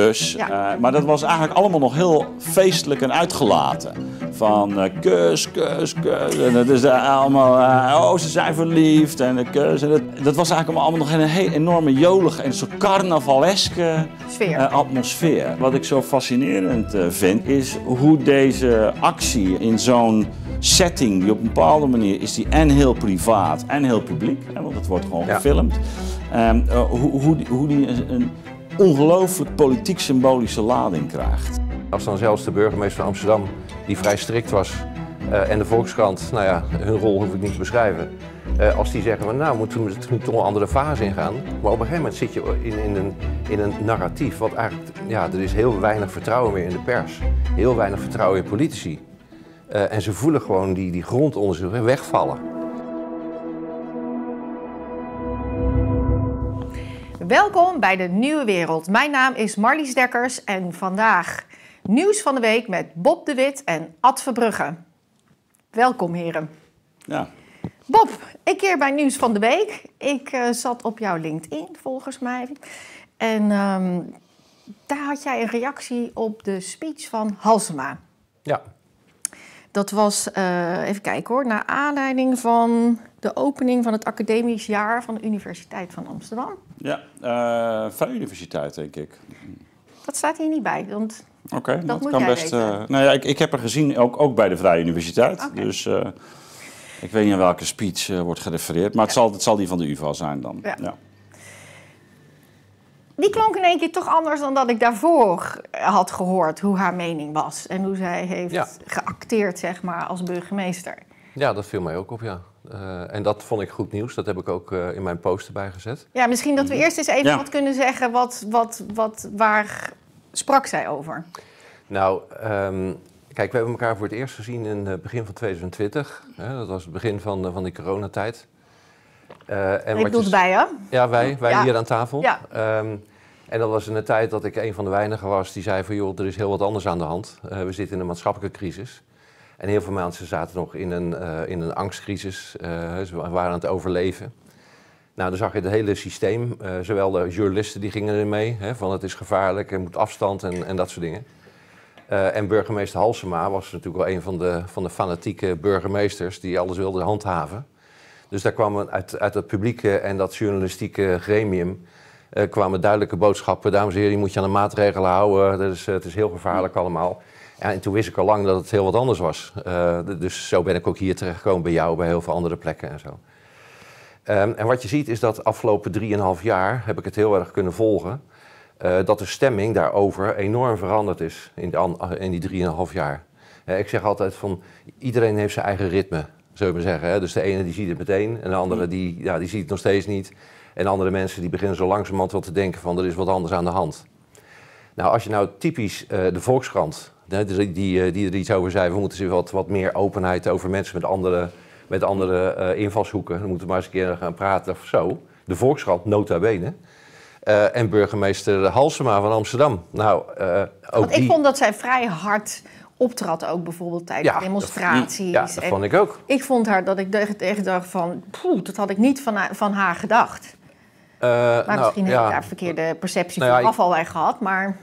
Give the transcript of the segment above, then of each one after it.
bus. Eh, maar dat was eigenlijk allemaal nog heel feestelijk en uitgelaten. Van uh, eh, kus, kus, kus. En dat is allemaal, eh, oh ze zijn verliefd en kus. En dat, was eigenlijk allemaal nog een hele enorme jolige en soort carnavaleske atmosfeer. Wat ik zo fascinerend vind is hoe deze actie in zo'n setting, die op een bepaalde manier is die en heel privaat en heel publiek, hè, want het wordt gewoon gefilmd. Ehm, hoe, hoe, hoe die een, een ongelooflijk politiek symbolische lading krijgt. Als dan zelfs de burgemeester van Amsterdam, die vrij strikt was, eh, en de Volkskrant, nou ja, hun rol hoef ik niet te beschrijven. Eh, als die zeggen, van, nou moeten we nu toch een andere fase ingaan. Maar op een gegeven moment zit je in, in, een, in een narratief wat eigenlijk, ja, er is heel weinig vertrouwen meer in de pers. Heel weinig vertrouwen in politici. Eh, en ze voelen gewoon die, die grond onder wegvallen. Welkom bij de Nieuwe Wereld. Mijn naam is Marlies Dekkers en vandaag nieuws van de week met Bob de Wit en Ad Verbrugge. Welkom heren. Ja. Bob, ik keer bij nieuws van de week. Ik eh, zat op jouw LinkedIn volgens mij. En ehm, daar had jij een reactie op de speech van Halsema. Ja. Dat was, eh, even kijken hoor, naar aanleiding van de opening van het academisch jaar van de Universiteit van Amsterdam. Ja, uh, eh, universiteit denk ik. Dat staat hier niet bij, want Oké, dat, dat kan best. Uh, nou ja, ik, ik heb er gezien, ook, ook bij de Vrije Universiteit. Dus eh, ik weet niet aan welke speech wordt gerefereerd, maar het, zal, het zal die van de UVA zijn dan. Ja. Die klonk in één keer toch anders dan dat ik daarvoor had gehoord hoe haar mening was en hoe zij heeft geacteerd, zeg maar, als burgemeester. Ja, dat viel mij ook op, ja. Eh, en dat vond ik goed nieuws. Dat heb ik ook eh, in mijn post erbij gezet. Ja, misschien dat we mhm. eerst eens even wat kunnen zeggen. Wat, wat, wat, waar sprak zij over? Nou, ehm, kijk, we hebben elkaar voor het eerst gezien in het eh, begin van 2020. dat was het begin van, van die coronatijd. en ik bedoel bij, hè? Ja, wij, wij hier aan tafel. Ja. Ehm, en dat was in een tijd dat ik een van de weinigen was die zei van... joh, er is heel wat anders aan de hand. we zitten in een maatschappelijke crisis. En heel veel mensen zaten nog in een, eh, in een angstcrisis. Eh, ze waren aan het overleven. Nou, dan zag je het hele systeem. Eh, zowel de journalisten die gingen er mee, hè, van het is gevaarlijk en moet afstand en, en dat soort dingen. en burgemeester Halsema was natuurlijk wel een van de, van de fanatieke burgemeesters die alles wilde handhaven. Dus daar kwamen uit, uit het publieke en dat journalistieke gremium kwamen duidelijke boodschappen. Dames en heren, je moet je aan de maatregelen houden. Dat is, het is heel gevaarlijk allemaal en toen wist ik al lang dat het heel wat anders was. Eh, dus zo ben ik ook hier terechtgekomen bij jou, bij heel veel andere plekken en zo. Ehm, en wat je ziet is dat afgelopen 3,5 jaar heb ik het heel erg kunnen volgen. Eh, dat de stemming daarover enorm veranderd is in, de, eh, in die 3,5 jaar. ik zeg altijd van iedereen heeft zijn eigen ritme, zullen we zeggen. Hè? Dus de ene die ziet het meteen en de andere die, ja, die ziet het nog steeds niet. En andere mensen die beginnen zo langzamerhand wat te denken van er is wat anders aan de hand. Nou, als je nou typisch de Volkskrant dus die, die, eh, die er iets over zei, we moeten ze wat, wat meer openheid over mensen met andere, met andere eh, invalshoeken. Dan moeten we maar eens een keer gaan praten of zo. De Volkskrant, nota bene. Eh, en burgemeester Halsema van Amsterdam. Nou, ook ik vond dat zij vrij hard optrad ook bijvoorbeeld tijdens demonstraties. Dat, ja, dat vond ik ook. Ik vond haar dat ik tegen dacht van... dat had ik niet van, van haar gedacht. maar nou, misschien heb ik daar verkeerde perceptie nou van afval gehad, maar...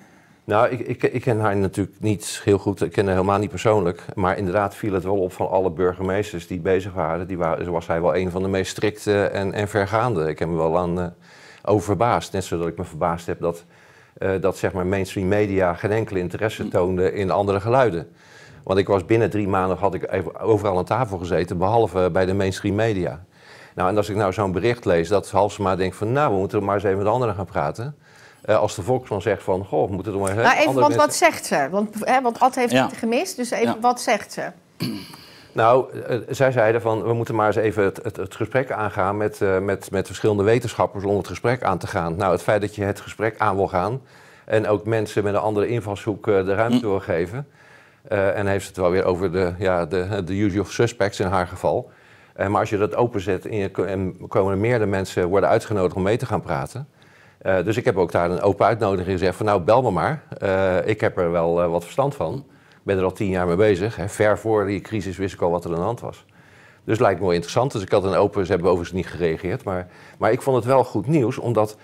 Nou, ik, ik, ik, ken haar natuurlijk niet heel goed. Ik ken haar helemaal niet persoonlijk. Maar inderdaad viel het wel op van alle burgemeesters die bezig waren. Die was hij wel een van de meest strikte en, en vergaande. Ik heb me wel aan uh, eh, over verbaasd. Net zoals ik me verbaasd heb dat, eh, dat zeg maar mainstream media geen enkele interesse mm. toonde in andere geluiden. Want ik was binnen drie maanden had ik overal aan tafel gezeten, behalve bij de mainstream media. Nou, en als ik nou zo'n bericht lees dat Halsema denkt van nou, we moeten maar eens even met anderen gaan praten eh, als de Volksman zegt van, goh, we moeten het maar... Maar even, want wat zegt ze? Want, hè, want Ad heeft ja. het gemist, dus even, wat zegt ze? Nou, eh, zij zeiden van, we moeten maar eens even het, het, gesprek aangaan met, eh, met, met verschillende wetenschappers om het gesprek aan te gaan. Nou, het feit dat je het gesprek aan wil gaan en ook mensen met een andere invalshoek de ruimte hm. wil geven. en heeft het wel weer over de, ja, de, de usual suspects in haar geval. maar als je dat openzet en, je, en komen er meerdere mensen worden uitgenodigd om mee te gaan praten eh, dus ik heb ook daar een open uitnodiging gezegd van nou bel me maar. Eh, ik heb er wel eh, wat verstand van. Ik ben er al tien jaar mee bezig. Hè. Ver voor die crisis wist ik al wat er aan de hand was. Dus lijkt me wel interessant. Dus ik had een open, ze hebben overigens niet gereageerd. Maar, maar ik vond het wel goed nieuws, omdat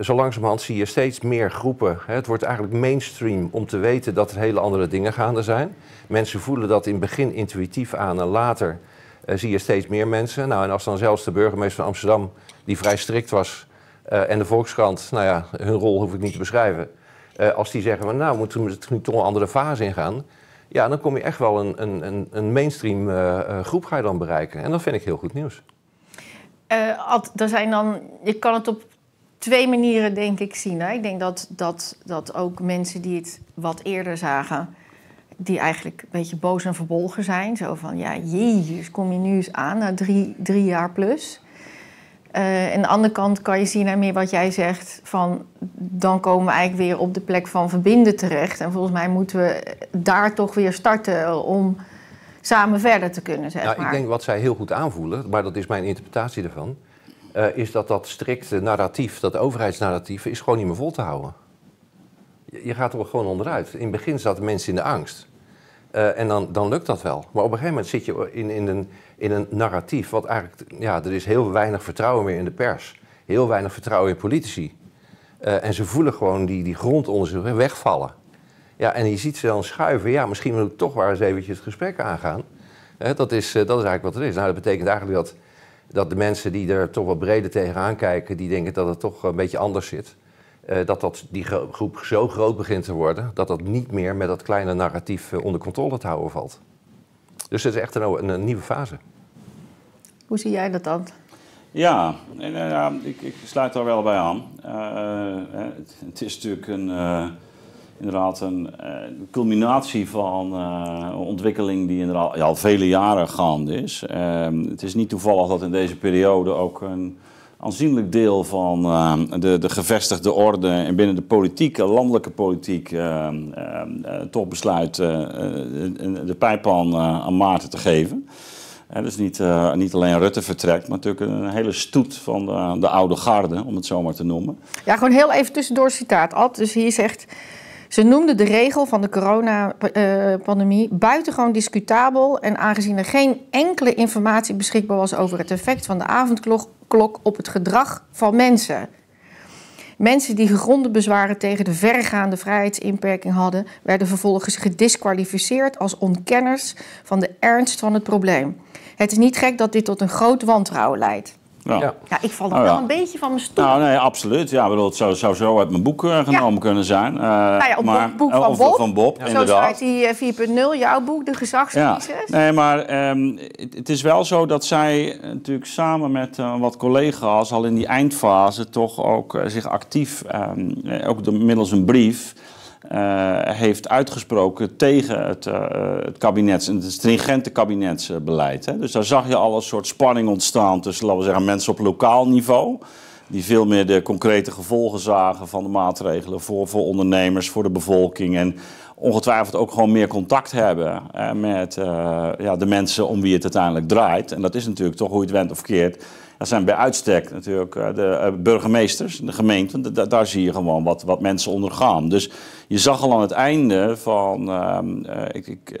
zo langzamerhand zie je steeds meer groepen. Hè. Het wordt eigenlijk mainstream om te weten dat er hele andere dingen gaande zijn. Mensen voelen dat in het begin intuïtief aan en later zie je steeds meer mensen. Nou, en als dan zelfs de burgemeester van Amsterdam, die vrij strikt was eh, en de Volkskrant, nou ja, hun rol hoef ik niet te beschrijven. Eh, als die zeggen, van, nou, moeten we nu toch een andere fase ingaan... ja, dan kom je echt wel een, een, een mainstream eh, groep ga je dan bereiken. En dat vind ik heel goed nieuws. Ad, er zijn dan, je kan het op twee manieren, denk ik, zien. Hè? Ik denk dat, dat, dat ook mensen die het wat eerder zagen... die eigenlijk een beetje boos en verbolgen zijn. Zo van, ja, jezus, kom je nu eens aan na drie, drie jaar plus... Uh, eh, aan de andere kant kan je zien en meer wat jij zegt van dan komen we eigenlijk weer op de plek van verbinden terecht. En volgens mij moeten we daar toch weer starten om samen verder te kunnen. zetten. Nou, ik denk wat zij heel goed aanvoelen, maar dat is mijn interpretatie ervan, eh, is dat dat strikte narratief, dat overheidsnarratief, is gewoon niet meer vol te houden. Je, gaat er gewoon onderuit. In het begin zaten mensen in de angst. Eh, en dan, dan lukt dat wel. Maar op een gegeven moment zit je in, in een in een narratief. Wat eigenlijk, ja, er is heel weinig vertrouwen meer in de pers. Heel weinig vertrouwen in politici. Eh, en ze voelen gewoon die, die grond onder wegvallen. Ja, en je ziet ze dan schuiven. Ja, misschien moet ik toch wel eens eventjes het gesprek aangaan. Eh, dat, is, eh, dat is eigenlijk wat er is. Nou, dat betekent eigenlijk dat, dat de mensen die er toch wat breder tegenaan kijken... die denken dat het toch een beetje anders zit. dat, dat die groep zo groot begint te worden... dat dat niet meer met dat kleine narratief onder controle te houden valt. Dus het is echt een nieuwe fase. Hoe zie jij dat dan? Eh, ja, ik, ik, sluit daar wel bij aan. Eh, eh, het, het, is natuurlijk een, inderdaad een culminatie van een ontwikkeling die inderdaad al vele jaren gaande is. Ehm, het is niet toevallig dat in deze periode ook een aanzienlijk deel van de, de, gevestigde orde en binnen de politiek, landelijke politiek, toch besluit de pijpan aan, aan Maarten te geven dus niet, eh, niet alleen Rutte vertrekt, maar natuurlijk een hele stoet van de, de, oude garde, om het zo maar te noemen. Ja, gewoon heel even tussendoor citaat. al. dus hier zegt... Ze noemde de regel van de coronapandemie eh, buitengewoon discutabel. En aangezien er geen enkele informatie beschikbaar was over het effect van de avondklok op het gedrag van mensen. Mensen die gegronde bezwaren tegen de verregaande vrijheidsinperking hadden, werden vervolgens gedisqualificeerd als onkenners van de ernst van het probleem. Het is niet gek dat dit tot een groot wantrouwen leidt. Ja. ja. ik val er nou wel een beetje van mijn stoel. Nou, nee, absoluut. Ja, bedoel, het zou, zo uit mijn boek eh, genomen kunnen zijn. Uh, nou ja, op maar, boek eh, van Bob. Van Bob Zo die 4.0, jouw boek, De Gezagscrisis. Nee, maar ehm, het, is wel zo dat zij natuurlijk samen met wat collega's... al in die eindfase toch ook zich actief, ehm, ook door, middels een brief... Eh, heeft uitgesproken tegen het, eh, eh, het kabinets, het stringente kabinetsbeleid. Hè. Dus daar zag je al een soort spanning ontstaan tussen, laten we zeggen, mensen op lokaal niveau die veel meer de concrete gevolgen zagen van de maatregelen voor, voor ondernemers, voor de bevolking. En ongetwijfeld ook gewoon meer contact hebben met ja, de mensen om wie het uiteindelijk draait. En dat is natuurlijk toch hoe je het went of keert dat zijn bij uitstek natuurlijk eh, de eh, burgemeesters, de gemeenten. daar zie je gewoon wat, wat mensen ondergaan. Dus je zag al aan het einde van ehm, eh, ik, ik,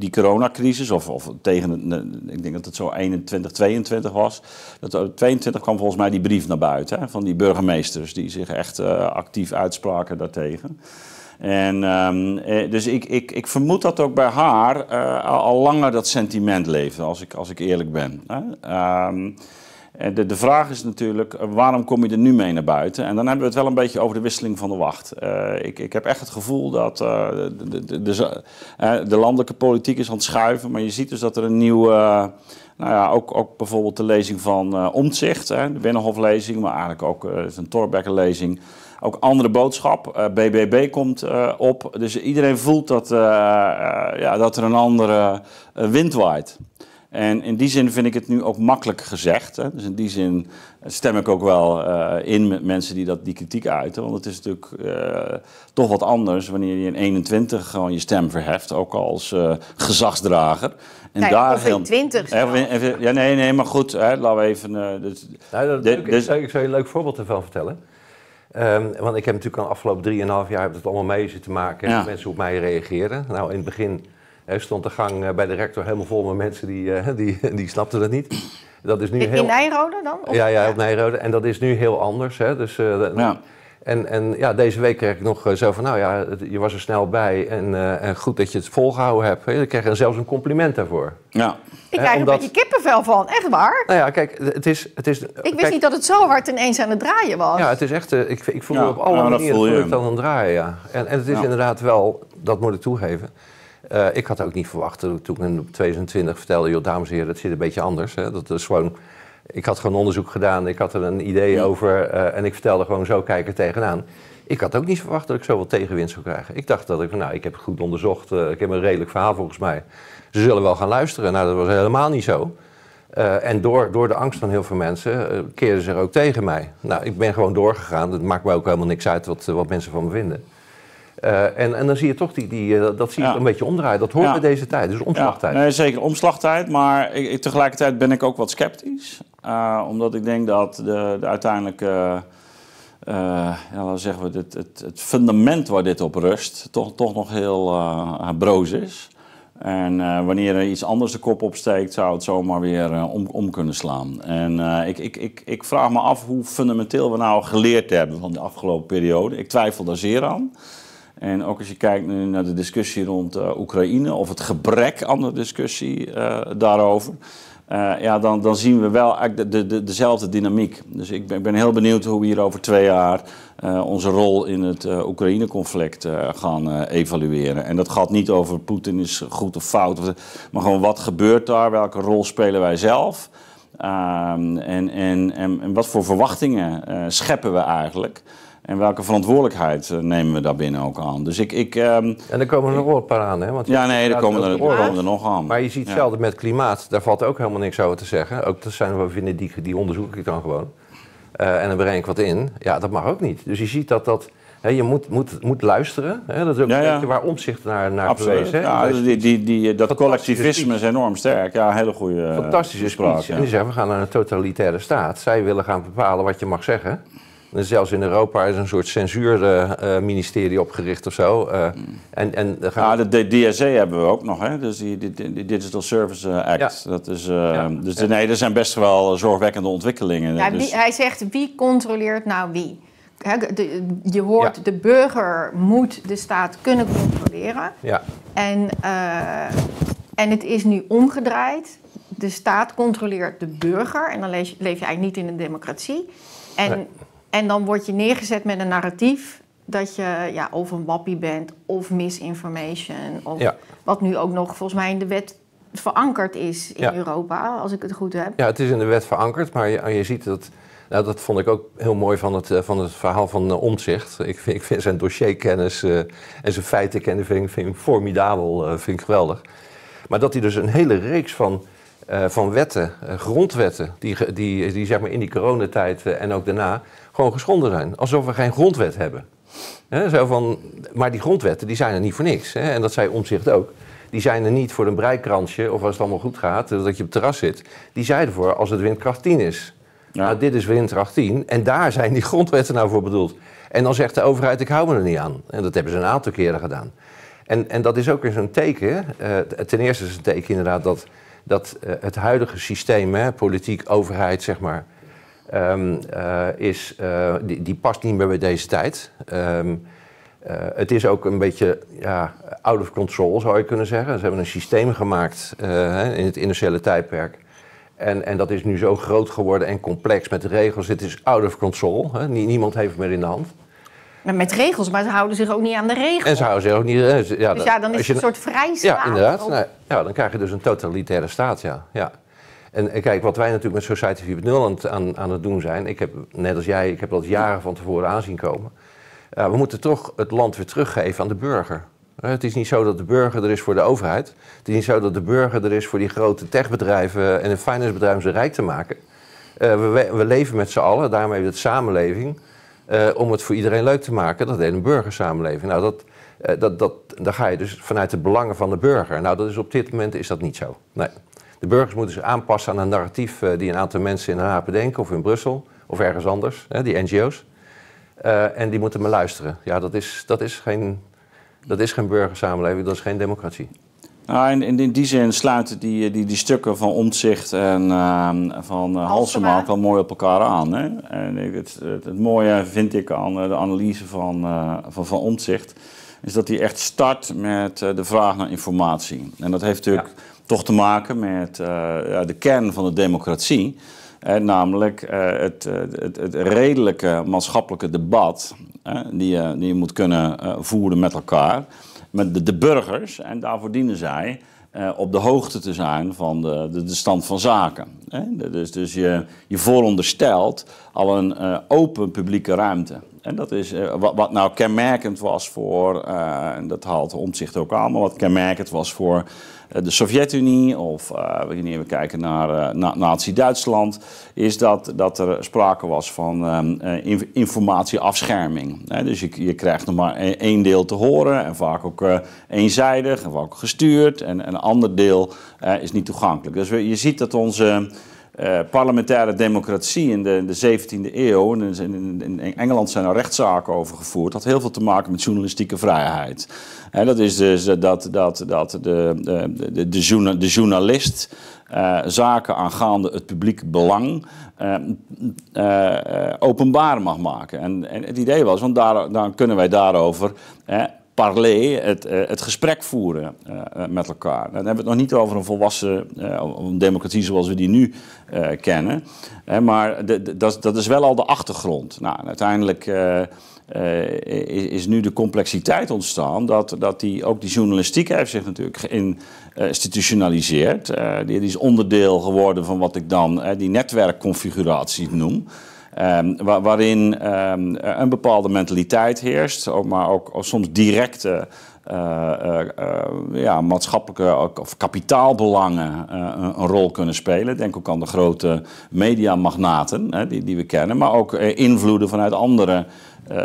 die, coronacrisis, of, of tegen, ik denk dat het zo 21, 22 was. Dat, 22 kwam volgens mij die brief naar buiten hè, van die burgemeesters die zich echt actief uitspraken daartegen. En, ehm, dus ik, ik, ik vermoed dat ook bij haar al, langer dat sentiment leefde, als ik, als ik eerlijk ben. Hè? Ehm, eh, de, de, vraag is natuurlijk, eh, waarom kom je er nu mee naar buiten? En dan hebben we het wel een beetje over de wisseling van de wacht. Eh, ik, ik heb echt het gevoel dat de, de, de, de, landelijke politiek is aan het schuiven. Maar je ziet dus dat er een nieuwe... nou ja, ook, ook bijvoorbeeld de lezing van Omtzigt, hè, de Binnenhoflezing, maar eigenlijk ook zijn Torbekkenlezing. Ook andere boodschap, BBB komt op. Dus iedereen voelt dat, ja, dat er een andere wind waait. En in die zin vind ik het nu ook makkelijk gezegd. Hè? Dus in die zin stem ik ook wel eh, in met mensen die dat, die kritiek uiten. Want het is natuurlijk eh, toch wat anders wanneer je in 21 gewoon je stem verheft, ook als eh, gezagsdrager. En nee, daar in 20. even, ja, nee, nee, maar goed, hè, laten we even. Dus- dat, ik, zou, ik zou je een leuk voorbeeld ervan vertellen. Ehm, want ik heb natuurlijk al de afgelopen 3,5 jaar heb het allemaal mee zitten maken. En mensen op mij reageren. Nou, in het begin er stond de gang eh, bij de rector helemaal vol met mensen die, eh, die, die snapten dat niet. Dat is nu heel... In Nijrode dan? Ja, ja, op Nijrode. En dat is nu heel anders. Hè? Dus, eh, ja. En, en ja, deze week kreeg ik nog zo van, nou ja, je was er snel bij en, en goed dat je het volgehouden hebt. Ik kreeg er zelfs een compliment daarvoor. Ja. Ik krijg Omdat... een beetje kippenvel van, echt waar. Nou ja, kijk, het is... Het is ik wist niet dat het zo hard ineens aan het draaien was. Ja, het is echt... ik, ik voel me op alle nou, manieren voel ik dan aan het draaien, ja. En, en het is inderdaad wel, dat moet ik toegeven... Eh, ik had ook niet verwacht toen ik in 2020 vertelde, joh, dames en heren, dat zit een beetje anders. Hè? Dat is gewoon, ik had gewoon onderzoek gedaan, ik had er een idee over eh, en ik vertelde gewoon zo kijken tegenaan. Ik had ook niet verwacht dat ik zoveel tegenwind zou krijgen. Ik dacht dat ik, nou, ik heb het goed onderzocht, uh, ik heb een redelijk verhaal volgens mij. Ze zullen wel gaan luisteren. Nou, dat was helemaal niet zo. en door, door de angst van heel veel mensen keerden ze er ook tegen mij. Nou, ik ben gewoon doorgegaan. Het maakt me ook helemaal niks uit wat, wat mensen van me vinden. Eh, en, en dan zie je toch die, die, eh, dat zie je een beetje omdraaien. Dat hoort bij deze tijd, dus omslagtijd. Ja. Nee, zeker omslagtijd. Maar ik, tegelijkertijd ben ik ook wat sceptisch. Eh, omdat ik denk dat de, de uiteindelijke... ja, zeggen we, het, het, het, fundament waar dit op rust... toch, toch nog heel broos is. En wanneer er iets anders de kop opsteekt, zou het zomaar weer om, kunnen slaan. En ik, ik, ik, ik, vraag me af hoe fundamenteel we nou geleerd hebben van de afgelopen periode. Ik twijfel daar zeer aan. En ook als je kijkt nu naar de discussie rond eh, Oekraïne of het gebrek aan de discussie eh, daarover. Eh, ja, dan, dan zien we wel eigenlijk de, dezelfde dynamiek. Dus ik ben, ik ben heel benieuwd hoe we hier over twee jaar onze rol in het Oekraïne-conflict gaan evalueren. En dat gaat niet over Poetin is goed of fout, maar gewoon wat gebeurt daar, welke rol spelen wij zelf ehm, en, en, en, en, wat voor verwachtingen scheppen we eigenlijk. En welke verantwoordelijkheid eh, nemen we daarbinnen ook aan? Dus ik, ik, ehm, en er komen er nog een paar aan, hè? Want ja, nee, er komen er, er nog aan. Maar je ziet hetzelfde met klimaat. Daar valt ook helemaal niks over te zeggen. Ook dat zijn we vinden, die, die onderzoek ik dan gewoon. Eh, en dan breng ik wat in. Ja, dat mag ook niet. Dus je ziet dat dat... je moet, moet, moet luisteren. dat is ook een ja. waar omzicht naar, naar geweest. Ja, dus die, die, die, eh, dat collectivisme is enorm sterk. Ja, hele goede Fantastische spraak. En die zeggen, we gaan naar een totalitaire staat. Zij willen gaan bepalen wat je mag zeggen. Zelfs in Europa is een soort censuurministerie opgericht of zo. Eh, mm. en, en ja, ah, de DSA hebben we ook nog, hè? Dus die, die, Digital Service Act. Dat is, eh, Dus nee, er zijn best wel eh, zorgwekkende ontwikkelingen. dus... hij zegt, wie controleert nou wie? je hoort, de burger moet de staat kunnen controleren. Ja. En, en het is nu omgedraaid. De staat controleert de burger. En dan leef je, eigenlijk niet in een democratie. En en dan word je neergezet met een narratief dat je ja, of een wappie bent of misinformation. Of Wat nu ook nog volgens mij in de wet verankerd is in Europa, als ik het goed heb. Ja, het is in de wet verankerd, maar je, ah, je ziet dat. Nou, dat vond ik ook heel mooi van het, eh, van het verhaal van eh, Omtzigt. Ik vind, ik vind zijn dossierkennis eh, en zijn feitenkennis vind, ik formidabel, vind ik geweldig. Maar dat hij dus een hele reeks van eh, van wetten, eh, grondwetten, die, die, die zeg maar in die coronatijd eh, en ook daarna gewoon geschonden zijn. Alsof we geen grondwet hebben. zo van, maar die grondwetten die zijn er niet voor niks. en dat zei Omzicht ook. Die zijn er niet voor een breikransje of als het allemaal goed gaat, dat je op terras zit. Die zijn ervoor als het windkracht 10 is. Nou, dit is windkracht 10 en daar zijn die grondwetten nou voor bedoeld. En dan zegt de overheid, ik hou me er niet aan. En dat hebben ze een aantal keren gedaan. En, en dat is ook weer zo'n teken. ten eerste is het een teken inderdaad dat dat eh, het huidige systeem, hè, politiek, overheid, zeg maar, ehm, eh, is, eh, die, die, past niet meer bij deze tijd. Ehm, het is ook een beetje ja, out of control, zou je kunnen zeggen. Ze hebben een systeem gemaakt in het industriële tijdperk. En, en dat is nu zo groot geworden en complex met de regels. Het is out of control. Hè. Niemand heeft het meer in de hand. Nou, met regels, maar ze houden zich ook niet aan de regels. En ze houden zich ook niet... Eh, ja, dus ja, dan is het een soort vrijstaat. Ja, inderdaad. Nou, ja, dan krijg je dus een totalitaire staat, ja. ja. En kijk, wat wij natuurlijk met Society 4.0 aan, aan, het doen zijn... Ik heb, net als jij, ik heb dat jaren van tevoren aanzien komen... we moeten toch het land weer teruggeven aan de burger. Eh, het is niet zo dat de burger er is voor de overheid. Het is niet zo dat de burger er is voor die grote techbedrijven... en de financebedrijven ze rijk te maken. Eh, we, we leven met z'n allen, daarmee de samenleving... Eh, om het voor iedereen leuk te maken. Dat deed een burgersamenleving. Nou, dat, eh, dat, dat, daar ga je dus vanuit de belangen van de burger. Nou, dat is op dit moment is dat niet zo. Nee. De burgers moeten zich aanpassen aan een narratief eh, die een aantal mensen in Den Haag bedenken, of in Brussel, of ergens anders, hè, die NGO's. en die moeten me luisteren. Ja, dat is, dat is geen dat is geen burgersamenleving, dat is geen democratie. Nou, in, die zin sluiten die, eh, die, die stukken van Omtzigt en ehm, van uh, Halsema wel mooi op elkaar aan. Hè? En het, het, het, mooie vind ik aan eh, de analyse van, uh, van, van is dat hij echt start met de vraag naar informatie. En dat heeft natuurlijk toch te maken met de kern van de democratie... En namelijk het, het, het, redelijke maatschappelijke debat die je moet kunnen voeren met elkaar met de, burgers. En daarvoor dienen zij eh, op de hoogte te zijn van de, de, stand van zaken. Dus, dus je, je vooronderstelt al een eh, open publieke ruimte. En dat is eh, wat, nou kenmerkend was voor, eh, en dat haalt omzicht ook aan, maar wat kenmerkend was voor eh, de Sovjet-Unie of wanneer we kijken naar na, Nazi-Duitsland, is dat, dat er sprake was van ehm, informatieafscherming. dus je, je krijgt nog maar e-, één deel te horen en vaak ook eenzijdig en vaak gestuurd en een ander deel is niet toegankelijk. Dus je ziet dat onze eh, parlementaire democratie in de, de 17e eeuw, in, in, Engeland zijn er rechtszaken over gevoerd, had heel veel te maken met journalistieke vrijheid. dat is dus dat, dat, dat de, de, de, de journalist uh, zaken aangaande het publiek belang ehm, eh, openbaar mag maken. En, en, het idee was, want daar, dan kunnen wij daarover parler, het, eh, het gesprek voeren eh, eh, met elkaar. Dan hebben we het nog niet over een volwassen een democratie zoals we die nu kennen. maar de, dat, dat, is wel al de achtergrond. Nou, uiteindelijk is, is, nu de complexiteit ontstaan dat, dat die, ook die journalistiek heeft zich natuurlijk geïnstitutionaliseerd. die, is onderdeel geworden van wat ik dan die netwerkconfiguratie noem. Ehm, waarin ehm, een bepaalde mentaliteit heerst, maar ook soms directe eh, eh, eh, ja, maatschappelijke of kapitaalbelangen een, een, rol kunnen spelen. Denk ook aan de grote mediamagnaten hè, die, die we kennen, maar ook invloeden vanuit andere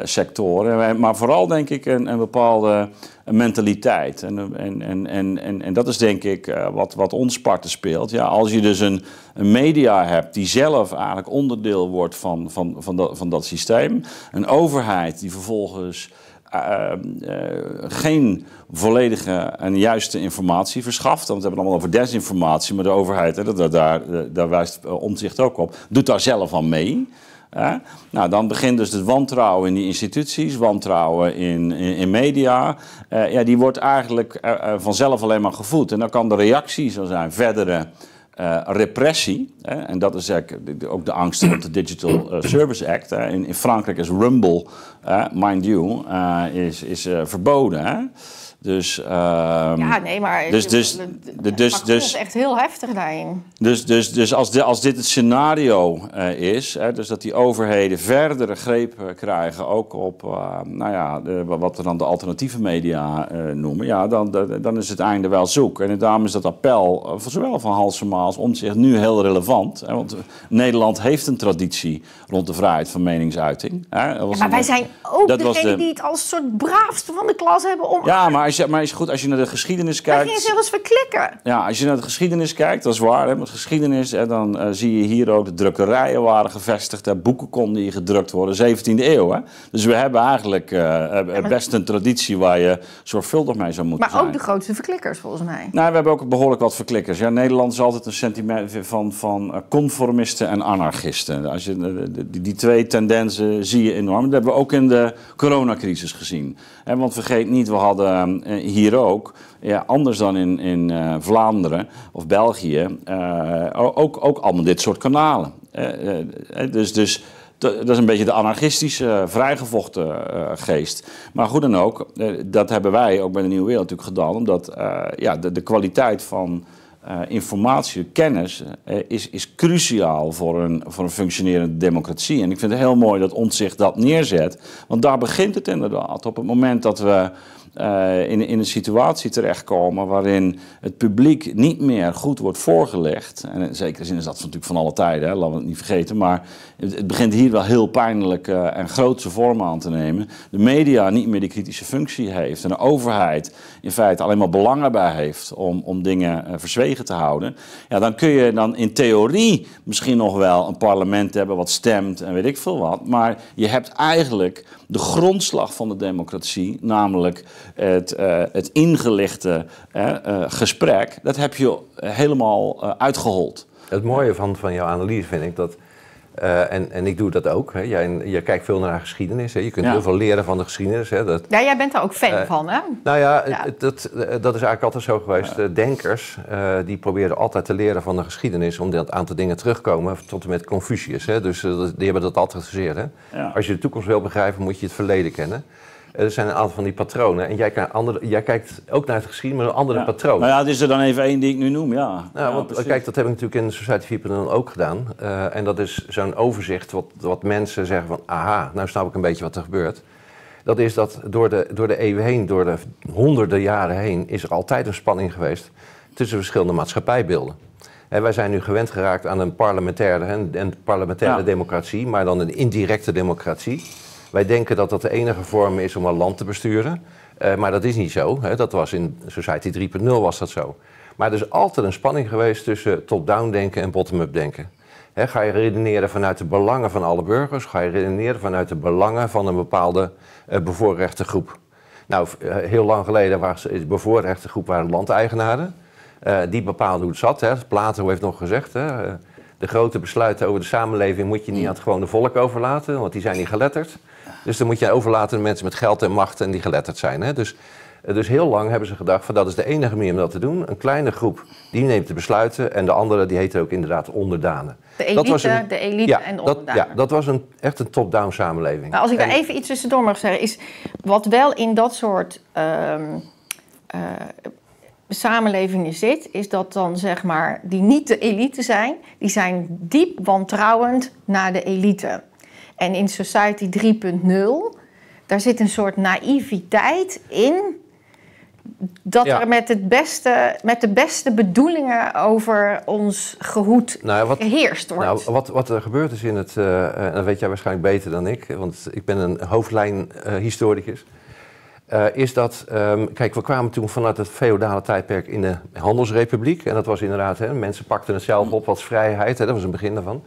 sectoren. Maar vooral denk ik een, een bepaalde mentaliteit. En, en, en, en, en, dat is denk ik wat, wat ons parten speelt. Ja, als je dus een, een media hebt die zelf eigenlijk onderdeel wordt van, van, van, dat, van dat systeem. Een overheid die vervolgens eh, eh, geen volledige en juiste informatie verschaft. Want we hebben het allemaal over desinformatie, maar de overheid, dat, daar, eh, daar wijst omzicht ook op, doet daar zelf aan mee. Nou, dan begint dus het wantrouwen in die instituties, wantrouwen in, in, media. ja, die wordt eigenlijk vanzelf alleen maar gevoed. En dan kan de reactie zo zijn, verdere eh, repressie, hè, en dat is ook de angst op de Digital eh, Service Act. In, Frankrijk is Rumble, mind you, eh, is, is verboden. Dus, ehm, ja, nee, maar dus, dus, dus, dus, dus, echt heel heftig daarin. Dus, dus, dus als, als dit het scenario eh, is, hè, dus dat die overheden verdere greep eh, krijgen, ook op eh, nou ja, de, wat we dan de alternatieve media noemen, ja, dan, dan is het einde wel zoek. En daarom is dat appel, zowel van Halsema als om zich nu heel relevant. Hè, want Nederland heeft een traditie rond de vrijheid van meningsuiting. Hè, maar wij zijn ook degene die het als soort braafste van de klas hebben om... Ja, maar als, maar is goed, als je naar de geschiedenis kijkt... Dan ging je zelfs verklikken. Ja, als je naar de geschiedenis kijkt, dat is waar, hè, met geschiedenis... dan eh, zie je hier ook de drukkerijen waren gevestigd... Hè, boeken konden hier gedrukt worden, 17e eeuw. Hè? Dus we hebben eigenlijk eh, eh, best een traditie waar je zorgvuldig mee zou moeten maar Maar ook de grootste verklikkers, volgens mij. Nou, we hebben ook behoorlijk wat verklikkers. Ja, Nederland is altijd een sentiment van, van conformisten en anarchisten. Als je, die, die twee tendensen zie je enorm. Dat hebben we ook in de coronacrisis gezien. En want vergeet niet, we hadden ehm, eh, hier ook, ja, anders dan in, in eh, Vlaanderen of België, eh, ook, ook allemaal dit soort kanalen. dus dus dat is een beetje de anarchistische, vrijgevochten geest. Maar goed dan ook, dat hebben wij ook bij de Nieuwe Wereld natuurlijk gedaan, omdat ja, de, de kwaliteit van. informatie, kennis is, is cruciaal voor een, voor een functionerende democratie. En ik vind het heel mooi dat ons zich dat neerzet, want daar begint het inderdaad. Op het moment dat we eh, in, in een situatie terechtkomen waarin het publiek niet meer goed wordt voorgelegd. En in zekere zin is dat natuurlijk van alle tijden, laten we het niet vergeten. Maar het, begint hier wel heel pijnlijk eh, en grootse vormen aan te nemen. De media niet meer die kritische functie heeft. En de overheid in feite alleen maar belangen bij heeft om, om dingen uh, verzwegen te houden. Ja, dan kun je dan in theorie misschien nog wel een parlement hebben wat stemt en weet ik veel wat. Maar je hebt eigenlijk de grondslag van de democratie, namelijk het, ingelichte het eh, eh, gesprek, dat heb je helemaal eh, uitgehold. Het mooie van, van jouw analyse vind ik dat. en, en ik doe dat ook. Hè. Jij, jij kijkt veel naar geschiedenis. Hè. Je kunt heel veel leren van de geschiedenis. Hè. Dat, ja, jij bent daar ook fan van, hè? Nou ja, Dat, dat is eigenlijk altijd zo geweest. Denkers uh, die proberen altijd te leren van de geschiedenis... omdat een aantal dingen terugkomen tot en met Confucius. Hè. Dus die hebben dat altijd gezeerd. Als je de toekomst wil begrijpen, moet je het verleden kennen er zijn een aantal van die patronen. En jij, andere, jij kijkt ook naar het geschiedenis, maar een andere ja. patroon. Nou ja, het is er dan even één die ik nu noem, ja. Nou, want, eh, kijk, dat heb ik natuurlijk in Society 4.0 ook gedaan. Eh, en dat is zo'n overzicht wat, wat mensen zeggen van... aha, nou snap ik een beetje wat er gebeurt. Dat is dat door de, door de eeuwen heen, door de honderden jaren heen... is er altijd een spanning geweest tussen verschillende maatschappijbeelden. En wij zijn nu gewend geraakt aan een parlementaire, en parlementaire democratie, maar dan een indirecte democratie. Wij denken dat dat de enige vorm is om een land te besturen. Eh, maar dat is niet zo. Hè. Dat was in Society 3.0 was dat zo. Maar er is altijd een spanning geweest tussen top-down denken en bottom-up denken. ga je redeneren vanuit de belangen van alle burgers? Ga je redeneren vanuit de belangen van een bepaalde uh, bevoorrechte groep? Nou, eh, heel lang geleden was de bevoorrechte groep waren landeigenaren. die bepaalde hoe het zat. Hè. Plato heeft nog gezegd, hè, de grote besluiten over de samenleving moet je niet mm. aan het gewone volk overlaten, want die zijn niet geletterd. Dus dan moet je overlaten aan mensen met geld en macht en die geletterd zijn. Hè? Dus, eh, dus heel lang hebben ze gedacht van dat is de enige manier om dat te doen. Een kleine groep die neemt de besluiten en de andere die heette ook inderdaad onderdanen. De elite, dat was de elite en onderdanen. Dat, ja, dat was een, echt een top-down samenleving. als ik daar even iets tussendoor mag zeggen, is wat wel in dat soort ehm, eh, samenlevingen zit, is dat dan zeg maar die niet de elite zijn, die zijn diep wantrouwend naar de elite. En in Society 3.0, daar zit een soort naïviteit in. Dat er met, het beste, met de beste bedoelingen over ons gehoed nou, heerst wordt. Nou, wat, wat er gebeurd is in het, uh, eh, en eh, dat weet jij waarschijnlijk beter dan ik, want ik ben een hoofdlijnhistoricus. Uh, is dat, ehm, kijk, we kwamen toen vanuit het feodale tijdperk in de handelsrepubliek. En dat was inderdaad, hè, mensen pakten het zelf op als vrijheid. Hè, dat was een begin daarvan.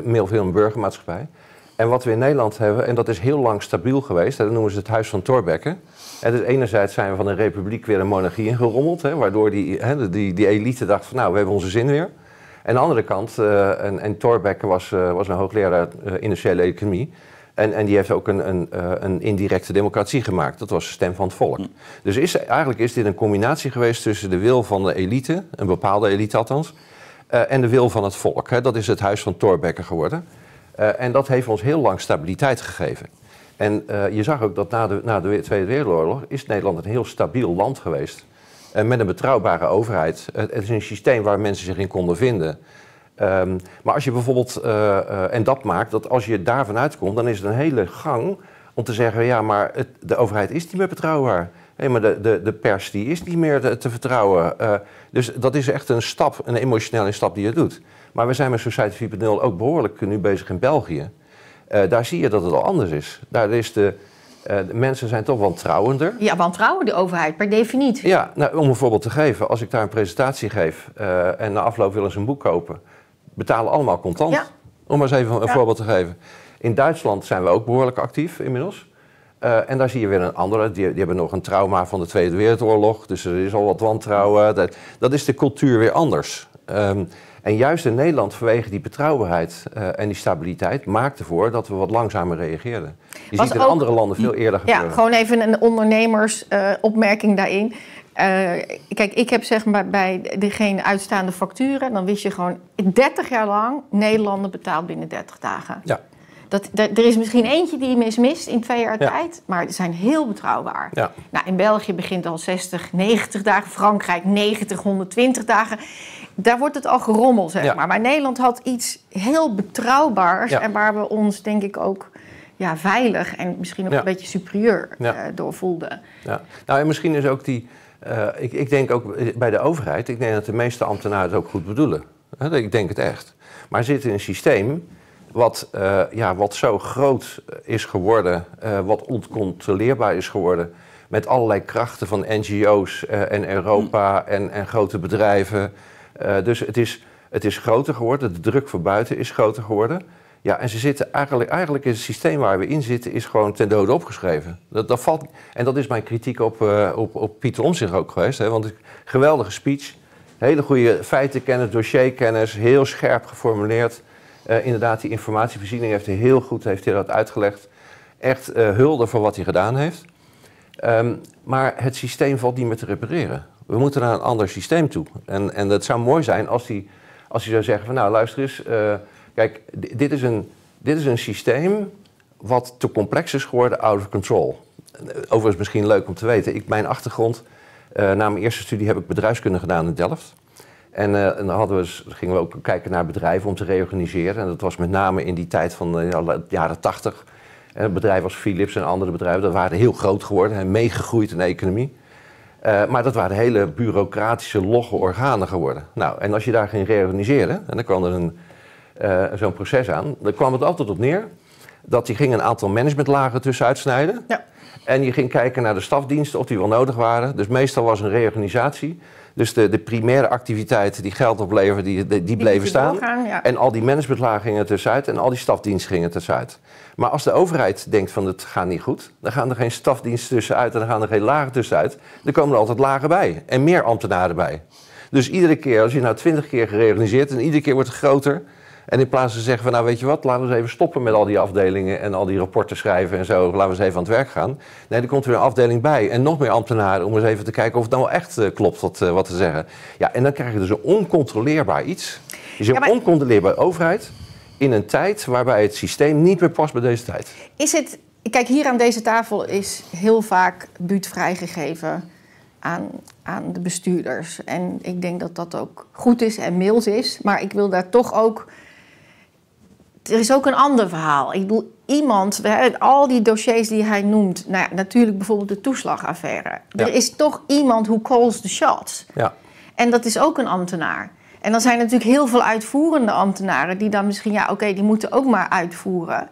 Veel, veel een burgermaatschappij. En wat we in Nederland hebben, en dat is heel lang stabiel geweest, dat noemen ze het Huis van Torbekken. En dus enerzijds zijn we van een republiek weer een monarchie ingerommeld, hè, waardoor die, hè, die, die elite dacht van nou, we hebben onze zin weer. En aan de andere kant, uh, en, en Torbekke was, eh, was een hoogleraar uh, industriële economie. En, en die heeft ook een, een, een, indirecte democratie gemaakt. Dat was de stem van het volk. Dus is, eigenlijk is dit een combinatie geweest tussen de wil van de elite, een bepaalde elite althans, en de wil van het volk. Hè. Dat is het huis van Torbekke geworden. Eh, en dat heeft ons heel lang stabiliteit gegeven. En eh, je zag ook dat na de, na de Tweede Wereldoorlog is Nederland een heel stabiel land geweest. En eh, met een betrouwbare overheid. Het, is een systeem waar mensen zich in konden vinden. Ehm, maar als je bijvoorbeeld, en dat maakt dat als je daarvan uitkomt, dan is het een hele gang om te zeggen: ja, maar het, de overheid is niet meer betrouwbaar. Nee, maar de, de, de pers die is niet meer te, vertrouwen. Eh, dus dat is echt een stap, een emotionele stap die je doet. Maar we zijn met Society 4.0 ook behoorlijk nu bezig in België. Eh, daar zie je dat het al anders is. Daar is de, eh, de mensen zijn toch wantrouwender. Ja, wantrouwen de overheid, per definitie. Ja, nou, om een voorbeeld te geven. Als ik daar een presentatie geef en na afloop willen ze een boek kopen... betalen allemaal contant. Om maar eens even een voorbeeld te geven. In Duitsland zijn we ook behoorlijk actief inmiddels. Eh, en daar zie je weer een andere, die, die, hebben nog een trauma van de Tweede Wereldoorlog, dus er is al wat wantrouwen. Dat, dat is de cultuur weer anders. Ehm, en juist in Nederland, vanwege die betrouwbaarheid eh, en die stabiliteit, maakt ervoor dat we wat langzamer reageerden. Je ziet in andere landen veel mm, eerder gebeuren. Ja, gewoon even een ondernemersopmerking eh, daarin. kijk, ik heb zeg maar bij degene uitstaande facturen, dan wist je gewoon 30 jaar lang, Nederlander betaalt binnen 30 dagen. Ja. Dat, er is misschien eentje die mismist in twee jaar tijd, maar ze zijn heel betrouwbaar. Ja. Nou, in België begint al 60, 90 dagen, Frankrijk 90, 120 dagen. Daar wordt het al gerommel, zeg maar. Maar Nederland had iets heel betrouwbaars en waar we ons denk ik ook ja, veilig en misschien ook een beetje superieur eh, door voelden. Ja. Nou, en misschien is ook die. Eh, ik, ik denk ook bij de overheid, ik denk dat de meeste ambtenaren het ook goed bedoelen. Ik denk het echt. Maar zit in een systeem wat, eh, ja, wat zo groot eh, is geworden, eh, wat oncontroleerbaar is geworden. Met allerlei krachten van NGO's en Europa en, en grote bedrijven. dus het is, het is groter geworden, de druk van buiten is groter geworden. Ja, en ze zitten eigenlijk, eigenlijk het systeem waar we in zitten, is gewoon ten dode opgeschreven. Dat, dat valt, en dat is mijn kritiek op, op, op Pieter zich ook geweest. Hè, want een geweldige speech, hele goede feitenkennis, dossierkennis, heel scherp geformuleerd. Eh, inderdaad, die informatievoorziening heeft hij heel goed heeft hij dat uitgelegd. Echt uh, hulde voor wat hij gedaan heeft. Ehm, maar het systeem valt niet meer te repareren. We moeten naar een ander systeem toe. En, en dat zou mooi zijn als hij, als die zou zeggen van nou luister eens, eh, kijk, dit is, een, dit is een systeem wat te complex is geworden, out of control. Overigens misschien leuk om te weten, ik, mijn achtergrond, na mijn eerste studie heb ik bedrijfskunde gedaan in Delft. En, eh, en dan hadden we, gingen we ook kijken naar bedrijven om te reorganiseren. En dat was met name in die tijd van de eh, jaren tachtig. Eh, bedrijven als Philips en andere bedrijven, dat waren heel groot geworden en meegegroeid in de economie. maar dat waren hele bureaucratische, logge organen geworden. Nou, en als je daar ging reorganiseren, en dan kwam er een, zo'n proces aan, dan kwam het altijd op neer dat die ging een aantal managementlagen tussen uitsnijden. Ja. En je ging kijken naar de stafdiensten, of die wel nodig waren. Dus meestal was een reorganisatie dus de, de primaire activiteiten die geld opleveren die, die, bleven staan. En al die managementlagen gingen tussenuit en al die stafdiensten gingen tussenuit. Maar als de overheid denkt van het gaat niet goed, dan gaan er geen stafdiensten tussenuit en dan gaan er geen lagen tussenuit. Dan komen er altijd lagen bij en meer ambtenaren bij. Dus iedere keer, als je nou twintig keer gereorganiseerd en iedere keer wordt het groter, en in plaats van zeggen van, nou weet je wat, laten we eens even stoppen met al die afdelingen en al die rapporten schrijven en zo. Laten we eens even aan het werk gaan. Nee, er komt weer een afdeling bij en nog meer ambtenaren om eens even te kijken of het nou wel echt eh, klopt wat, eh, wat te zeggen. Ja, en dan krijg je dus een oncontroleerbaar iets. Dus een oncontroleerbare overheid in een tijd waarbij het systeem niet meer past bij deze tijd. Is het, kijk, hier aan deze tafel is heel vaak buurt vrijgegeven aan, aan de bestuurders. En ik denk dat dat ook goed is en mild is. Maar ik wil daar toch ook er is ook een ander verhaal. Ik bedoel, iemand, al die dossiers die hij noemt, nou ja, natuurlijk bijvoorbeeld de toeslagaffaire. Er is toch iemand who calls the shots. Ja. En dat is ook een ambtenaar. En dan zijn er natuurlijk heel veel uitvoerende ambtenaren die dan misschien, ja, oké, die moeten ook maar uitvoeren.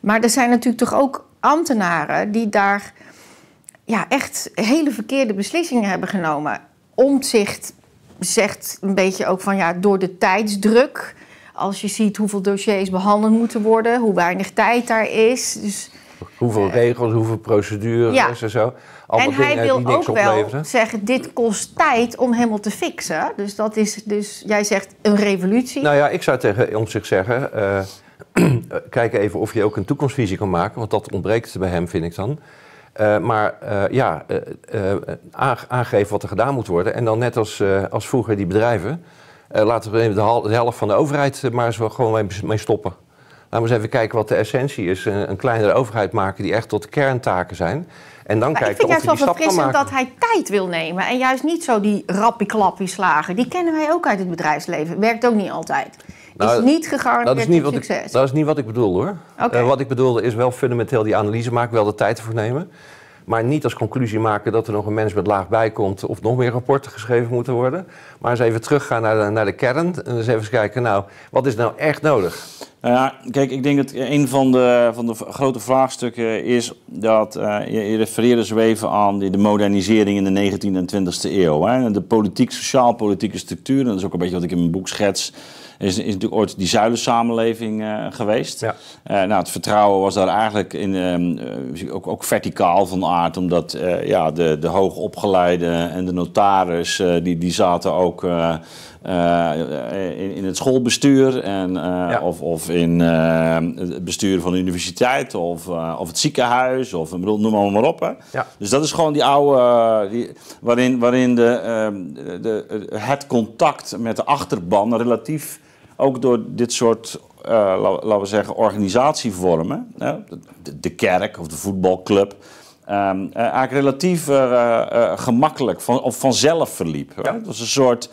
Maar er zijn natuurlijk toch ook ambtenaren die daar ja, echt hele verkeerde beslissingen hebben genomen. Omtzigt zegt een beetje ook van ja, door de tijdsdruk als je ziet hoeveel dossiers behandeld moeten worden, hoe weinig tijd daar is. Dus, hoeveel eh, regels, hoeveel procedures en zo. en hij wil ook wel zeggen, dit kost tijd om helemaal te fixen. Dus dat is, dus jij zegt een revolutie. Nou ja, ik zou tegen om zeggen, eh, kijk even of je ook een toekomstvisie kan maken. Want dat ontbreekt bij hem, vind ik dan. Eh, maar ja, aangeven wat er gedaan moet worden. En dan net als, als vroeger die bedrijven. Eh, laten we de helft van de overheid eh, maar eens gewoon mee stoppen. Laten we eens even kijken wat de essentie is. Een, kleinere overheid maken die echt tot kerntaken zijn. En dan maar kijken ik vind juist wel verfrissend dat hij tijd wil nemen. En juist niet zo die rappie slagen. Die kennen wij ook uit het bedrijfsleven. Werkt ook niet altijd. is nou, niet gegarandeerd dat is niet succes. Ik, dat is niet wat ik bedoel hoor. Eh, wat ik bedoelde is wel fundamenteel die analyse maken. Wel de tijd ervoor nemen. Maar niet als conclusie maken dat er nog een mens met laag bij komt of nog meer rapporten geschreven moeten worden. Maar eens even teruggaan naar de, naar de kern en eens even kijken, nou, wat is nou echt nodig? Nou ja, kijk, ik denk dat een van de, van de grote vraagstukken is dat, eh, je, je refereerde zo even aan de, de modernisering in de 19e en 20e eeuw. Hè? De politiek, sociaal-politieke structuur, dat is ook een beetje wat ik in mijn boek schets, is, is natuurlijk ooit die zuilensamenleving uh, eh, geweest. Ja. Eh, nou, het vertrouwen was daar eigenlijk in, ehm, eh, ook, ook, verticaal van aard, omdat ja, de, de hoogopgeleide en de notaris, die, die zaten ook eh, eh, in, in, het schoolbestuur en, eh, of, of in het bestuur van de universiteit of, of het ziekenhuis of bedoel, noem maar, maar op. Hè. Ja. Dus dat is gewoon die oude, die, waarin, waarin ehm, de, de, het contact met de achterban relatief ook door dit soort laten we zeggen, organisatievormen, hè, de, de, kerk of de voetbalclub, ehm, eigenlijk relatief gemakkelijk van, of vanzelf verliep. Ja. Het was een soort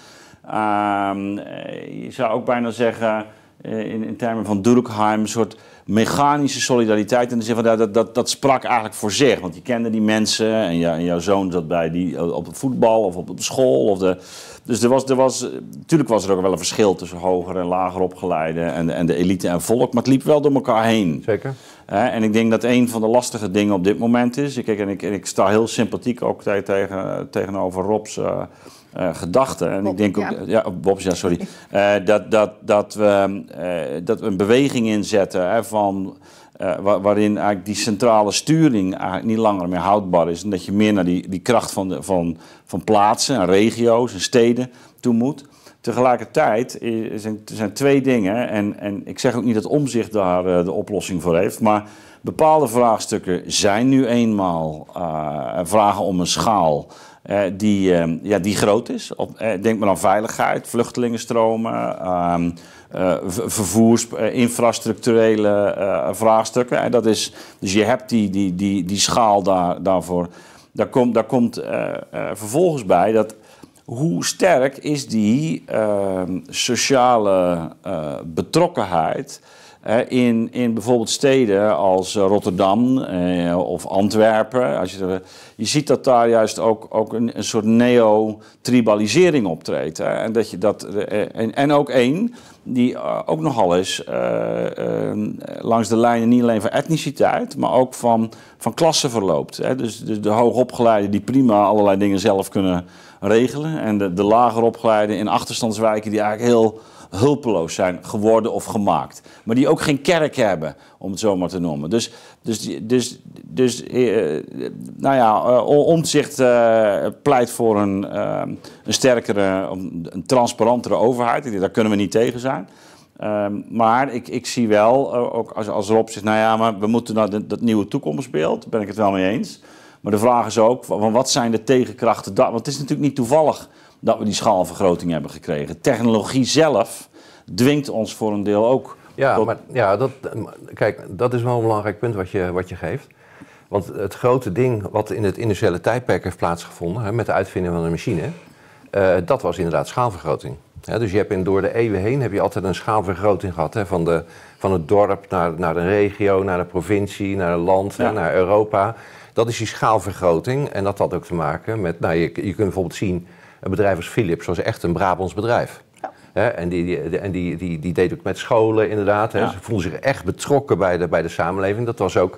Ehm, eh, je zou ook bijna zeggen, eh, in, in termen van Durkheim, een soort mechanische solidariteit. En de zin van, dat, dat, dat sprak eigenlijk voor zich. Want je kende die mensen en, en jouw zoon zat bij die eh, op het voetbal of op, de school. Of de, dus er was, er was, natuurlijk was er ook wel een verschil tussen hoger en lager opgeleide en, en de elite en volk. Maar het liep wel door elkaar heen. Zeker. en ik denk dat een van de lastige dingen op dit moment is. Kijk, en ik, ik sta heel sympathiek ook tegen, tegenover Rob's uh, eh, gedachte. En ik denk ook, ja, oh, Bob, ja, sorry. Eh, dat, dat, dat, we, eh, dat we een beweging inzetten hè, van, waarin eigenlijk die centrale sturing eigenlijk niet langer meer houdbaar is. En dat je meer naar die, die kracht van, de, van, van plaatsen en regio's en steden toe moet. Tegelijkertijd zijn, er zijn twee dingen, en, en ik zeg ook niet dat omzicht daar de oplossing voor heeft, maar bepaalde vraagstukken zijn nu eenmaal vragen om een schaal eh, die, ehm, ja, die groot is. Op, eh, denk maar aan veiligheid, vluchtelingenstromen, ehm, eh, vervoers, infrastructurele vraagstukken. En dat is, dus je hebt die, die, die, die schaal daar, daarvoor. Daar, komt daar komt vervolgens bij dat hoe sterk is die ehm, sociale betrokkenheid in, in bijvoorbeeld steden als eh, Rotterdam eh, of Antwerpen. Als je, je ziet dat daar juist ook, ook een, een soort neo-tribalisering optreedt. En, dat je dat, eh, en, en ook één die ook nogal eens langs de lijnen niet alleen van etniciteit, maar ook van, van klasse verloopt. Dus, dus de hoogopgeleiden die prima allerlei dingen zelf kunnen regelen. En de, de lager in achterstandswijken die eigenlijk heel hulpeloos zijn geworden of gemaakt. Maar die ook geen kerk hebben, om het zo maar te noemen. Dus, dus, dus, dus eh, nou ja, eh, Omtzigt eh, pleit voor een, een sterkere, een transparantere overheid. Daar kunnen we niet tegen zijn. Ehm, maar ik, ik zie wel, ook als, als Rob zegt, nou ja, maar we moeten naar dat nieuwe toekomstbeeld, daar ben ik het wel mee eens. Maar de vraag is ook, wat zijn de tegenkrachten? Dat, want het is natuurlijk niet toevallig dat we die schaalvergroting hebben gekregen. Technologie zelf dwingt ons voor een deel ook. Ja, maar ja, dat, kijk, dat is wel een belangrijk punt wat je, wat je geeft. Want het grote ding wat in het industriële tijdperk heeft plaatsgevonden, hè, met de uitvinding van de machine, eh, dat was inderdaad schaalvergroting. dus je hebt in, door de eeuwen heen heb je altijd een schaalvergroting gehad. Hè, van, de, van het dorp naar, naar de regio, naar de provincie, naar het land, naar Europa. Dat is die schaalvergroting. En dat had ook te maken met, nou, je, je kunt bijvoorbeeld zien een bedrijf als Philips was echt een Brabants bedrijf. en die, die, die, die, deed ook met scholen inderdaad. Ze voelden zich echt betrokken bij de, bij de samenleving. Dat was ook,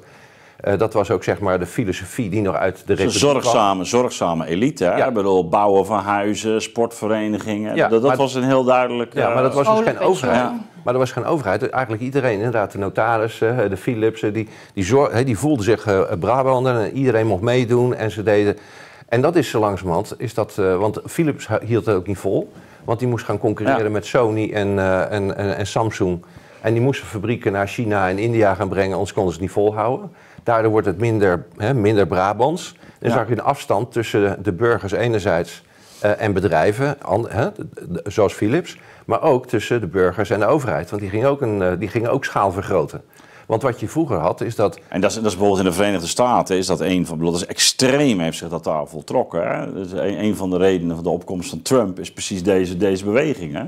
eh, dat was ook zeg maar de filosofie die nog uit de regio zorgzame, Zorgzame elite. Ja. bedoel, bouwen van huizen, sportverenigingen. Ja, dat, dat was een heel duidelijk... Ja, maar dat eh, was dus geen overheid. Maar dat was geen overheid. Eigenlijk iedereen, inderdaad, de notarissen, eh, de Philipsen, die, die, die voelden zich Brabander en iedereen mocht meedoen. En ze deden, en dat is zo langzamerhand, is dat, eh, want Philips hield het ook niet vol. Want die moest gaan concurreren met Sony eh, en, en, en, Samsung. En die moesten fabrieken naar China en India gaan brengen, anders konden ze het niet volhouden. Daardoor wordt het minder, hè, minder Brabants. er zag je een afstand tussen de burgers enerzijds eh, en bedrijven, hè, zoals Philips. Maar ook tussen de burgers en de overheid. Want die gingen ook, een, die gingen ook schaal vergroten. Want wat je vroeger had, is dat... En dat is, dat is bijvoorbeeld in de Verenigde Staten, is dat een van... Dat is extreem, heeft zich dat daar voltrokken. Hè? Dus een, van de redenen van de opkomst van Trump is precies deze, deze beweging. Hè?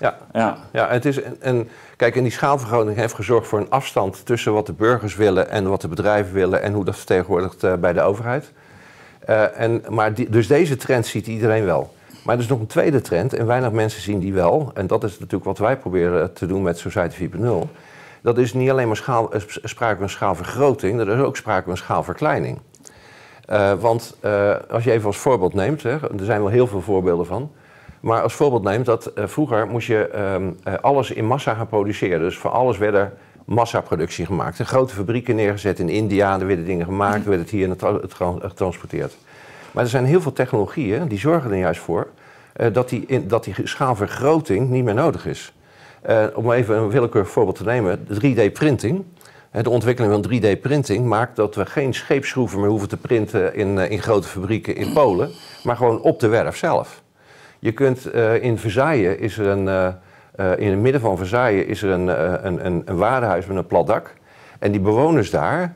Ja, ja. ja het is, en, kijk, en die schaalvergroting heeft gezorgd voor een afstand... tussen wat de burgers willen en wat de bedrijven willen... en hoe dat vertegenwoordigt eh, bij de overheid. Eh, en, maar dus deze trend ziet iedereen wel. Maar er is nog een tweede trend, en weinig mensen zien die wel. En dat is natuurlijk wat wij proberen te doen met Society 4.0 dat is niet alleen maar schaal, eh, sprake van schaalvergroting, dat is ook sprake van schaalverkleining. Eh, want eh, als je even als voorbeeld neemt, hè, er zijn wel heel veel voorbeelden van. Maar als voorbeeld neemt dat vroeger moest je ehm, alles in massa gaan produceren. Dus voor alles werd er massaproductie gemaakt. Er grote fabrieken neergezet in India, er werden dingen gemaakt, werd het hier getransporteerd. Maar er zijn heel veel technologieën die zorgen er juist voor dat, die, in, dat die schaalvergroting niet meer nodig is. Eh, om even een willekeurig voorbeeld te nemen, 3D-printing. De ontwikkeling van 3D-printing maakt dat we geen scheepschroeven meer hoeven te printen in, eh, in grote fabrieken in Polen, maar gewoon op de werf zelf. Je kunt eh, in Versailles is er een. in het midden van Versailles is er een, een, een, een warenhuis met een plat dak. En die bewoners daar,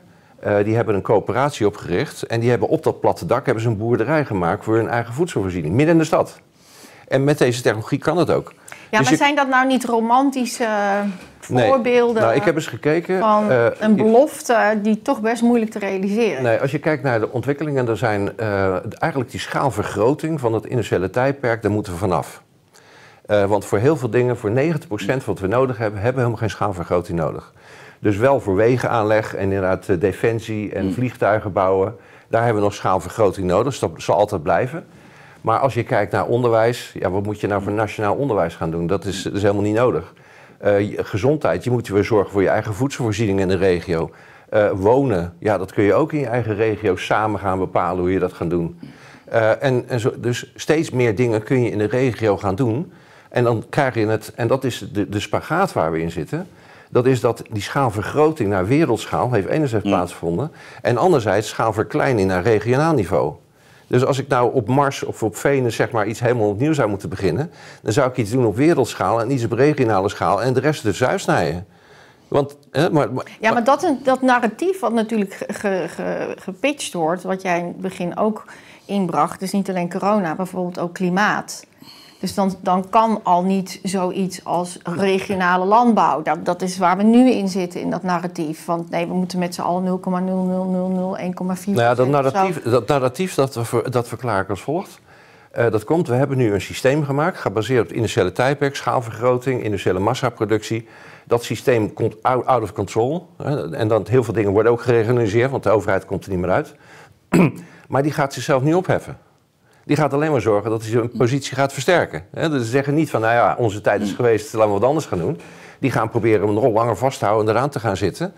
die hebben een coöperatie opgericht. En die hebben op dat platte dak hebben ze een boerderij gemaakt voor hun eigen voedselvoorziening. Midden in de stad. En met deze technologie kan het ook. Ja, maar dus zijn dat nou niet romantische nou, voorbeelden? Nou, ik heb eens gekeken. Van eh, een belofte die toch best moeilijk te realiseren. Nee, als je kijkt naar de ontwikkelingen, dan zijn eh, eigenlijk die schaalvergroting van het industriële tijdperk, daar moeten we vanaf. Eh, want voor heel veel dingen, voor 90% van wat we nodig hebben, hebben we helemaal geen schaalvergroting nodig. Dus wel voor wegenaanleg en inderdaad defensie en mm. vliegtuigen bouwen. Daar hebben we nog schaalvergroting nodig. dat zal altijd blijven. Maar als je kijkt naar onderwijs, ja, wat moet je nou voor nationaal onderwijs gaan doen? Dat is, helemaal niet nodig. Eh, gezondheid, je moet weer zorgen voor je eigen voedselvoorziening in de regio. Eh, wonen, ja, dat kun je ook in je eigen regio samen gaan bepalen hoe je dat gaat doen. Eh, en, en zo, dus steeds meer dingen kun je in de regio gaan doen. En dan krijg je het, en dat is de, de spagaat waar we in zitten. Dat is dat die schaalvergroting naar wereldschaal heeft enerzijds mm. plaatsgevonden. En anderzijds schaalverkleining naar regionaal niveau. Dus als ik nou op Mars of op Venus zeg maar, iets helemaal opnieuw zou moeten beginnen, dan zou ik iets doen op wereldschaal en iets op regionale schaal en de rest dus zuisnijden. Want, hè, maar, ja, maar dat, dat narratief wat natuurlijk ge, gepitcht wordt, wat jij in het begin ook inbracht, dus niet alleen corona, maar bijvoorbeeld ook klimaat. Dus dan, dan kan al niet zoiets als regionale landbouw. Dat, dat is waar we nu in zitten, in dat narratief. Want nee, we moeten met z'n allen 0,00001,4. Nou ja, dat narratief, dat, narratief dat, dat verklaar ik als volgt. Eh, dat komt, we hebben nu een systeem gemaakt, gebaseerd op industriële tijdperk, schaalvergroting, industriële massaproductie. Dat systeem komt out, of control. en dan heel veel dingen worden ook geregionaliseerd, want de overheid komt er niet meer uit. maar die gaat zichzelf niet opheffen die gaat alleen maar zorgen dat hij zijn mm. positie gaat versterken. dus ze zeggen niet van, nou ja, onze tijd is mm. geweest, laten we wat anders gaan doen. Die gaan proberen hem nog langer vast te houden en eraan te gaan zitten.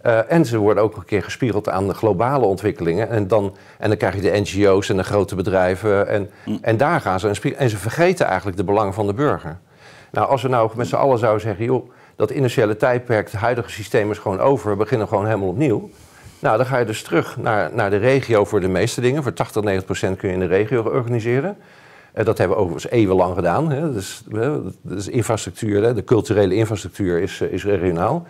Eh, en ze worden ook een keer gespiegeld aan de globale ontwikkelingen. En dan, en dan krijg je de NGO's en de grote bedrijven. En, mm. en daar gaan ze En ze vergeten eigenlijk de belangen van de burger. Nou, als we nou met z'n allen zouden zeggen... joh, dat initiële tijdperk, het huidige systeem is gewoon over. We beginnen gewoon helemaal opnieuw. Nou, dan ga je dus terug naar, naar de regio voor de meeste dingen. Voor 80, 90 procent kun je in de regio organiseren. Eh, dat hebben we overigens eeuwenlang gedaan. Hè. Dus, dus infrastructuur, hè. de culturele infrastructuur is, eh, is regionaal.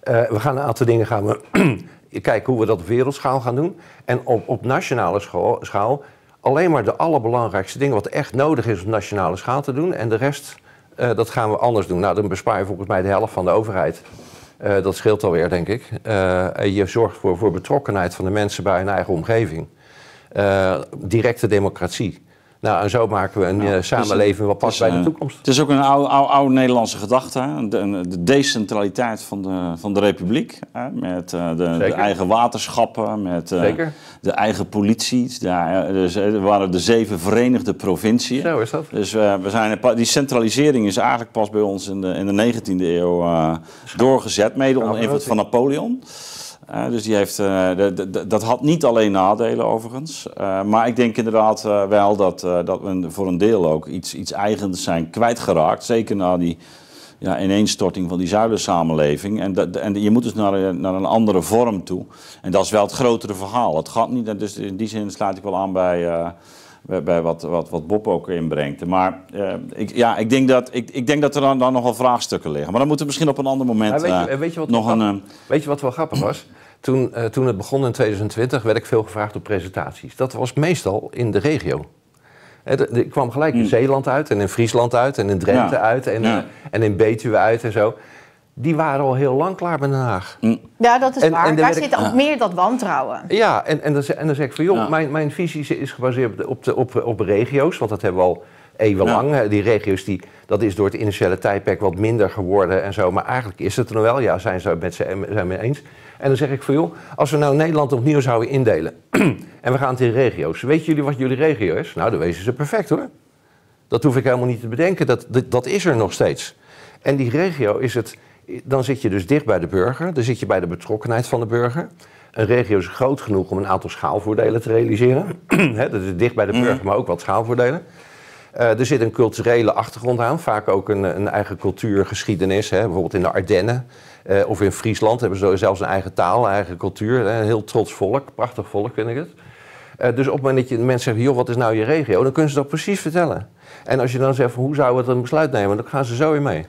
Eh, we gaan een aantal dingen gaan we kijken hoe we dat op wereldschaal gaan doen. En op, op nationale schaal alleen maar de allerbelangrijkste dingen... wat echt nodig is op nationale schaal te doen. En de rest, dat gaan we anders doen. Nou, dan bespaar je volgens mij de helft van de overheid. Eh, dat scheelt alweer, denk ik. Eh, en je zorgt voor, voor betrokkenheid van de mensen bij hun eigen omgeving. Eh, directe democratie. Nou, en zo maken we een nou, samenleving wat past bij de eh, toekomst. Het is ook een oude, Nederlandse gedachte. De, decentraliteit van de, van de republiek. Hè? Met eh, de, de, eigen waterschappen, met de eigen politie. Dus daar, dus, er waren de zeven verenigde provinciën. Zo is dat. Dus we zijn, die centralisering is eigenlijk pas bij ons in de, in de 19e eeuw doorgezet. Mede onder invloed van Napoleon dus die heeft, eh, de, dat had niet alleen nadelen overigens. Eh, maar ik denk inderdaad eh, wel dat, dat we voor een deel ook iets, iets eigens zijn kwijtgeraakt. Zeker na die ja, ineenstorting van die zuilensamenleving. En, en je moet dus naar, naar een andere vorm toe. En dat is wel het grotere verhaal. Het gaat niet, dus in die zin sluit ik wel aan bij bij wat, wat, wat Bob ook inbrengt. Maar eh, ik, ja, ik, denk dat, ik, ik denk dat er dan, dan nogal vraagstukken liggen. Maar dan moeten we misschien op een ander moment weet je, eh, weet je wat nog eh, weet je wat wel grappig was? Toen, toen het begon in 2020 werd ik veel gevraagd op presentaties. Dat was meestal in de regio. Ik kwam gelijk in hmm. Zeeland uit en in Friesland uit en in Drenthe uit en, en in Betuwe uit en zo die waren al heel lang klaar met Den Haag. Mm. Ja, dat is waar. En Daar zit ook meer dat wantrouwen. Ja, en, en, dan, en dan zeg ik van joh, mijn, mijn visie is gebaseerd op, de, op, op regio's, want dat hebben we al eeuwenlang. Ja. Die regio's, die, dat is door het initiële tijdperk wat minder geworden en zo. Maar eigenlijk is het er nog wel, ja, zijn ze met zijn mee eens. En dan zeg ik van joh, als we nou Nederland opnieuw zouden indelen en we gaan het in regio's. Weten jullie wat jullie regio is? Nou, dan wezen ze perfect hoor. Dat hoef ik helemaal niet te bedenken, dat, dat is er nog steeds. En die regio is het dan zit je dus dicht bij de burger, dan zit je bij de betrokkenheid van de burger. Een regio is groot genoeg om een aantal schaalvoordelen te realiseren. dat is dicht bij de mm. burger, maar ook wat schaalvoordelen. Eh, er zit een culturele achtergrond aan, vaak ook een, een eigen cultuur, geschiedenis. Hè. Bijvoorbeeld in de Ardennen eh, of in Friesland hebben ze zelfs een eigen taal, eigen cultuur. Hè. Een heel trots volk, prachtig volk vind ik het. Eh, dus op het moment dat je mensen zegt, joh, wat is nou je regio? Dan kunnen ze dat precies vertellen. En als je dan zegt, hoe zouden we het een besluit nemen? Dan gaan ze zo weer mee.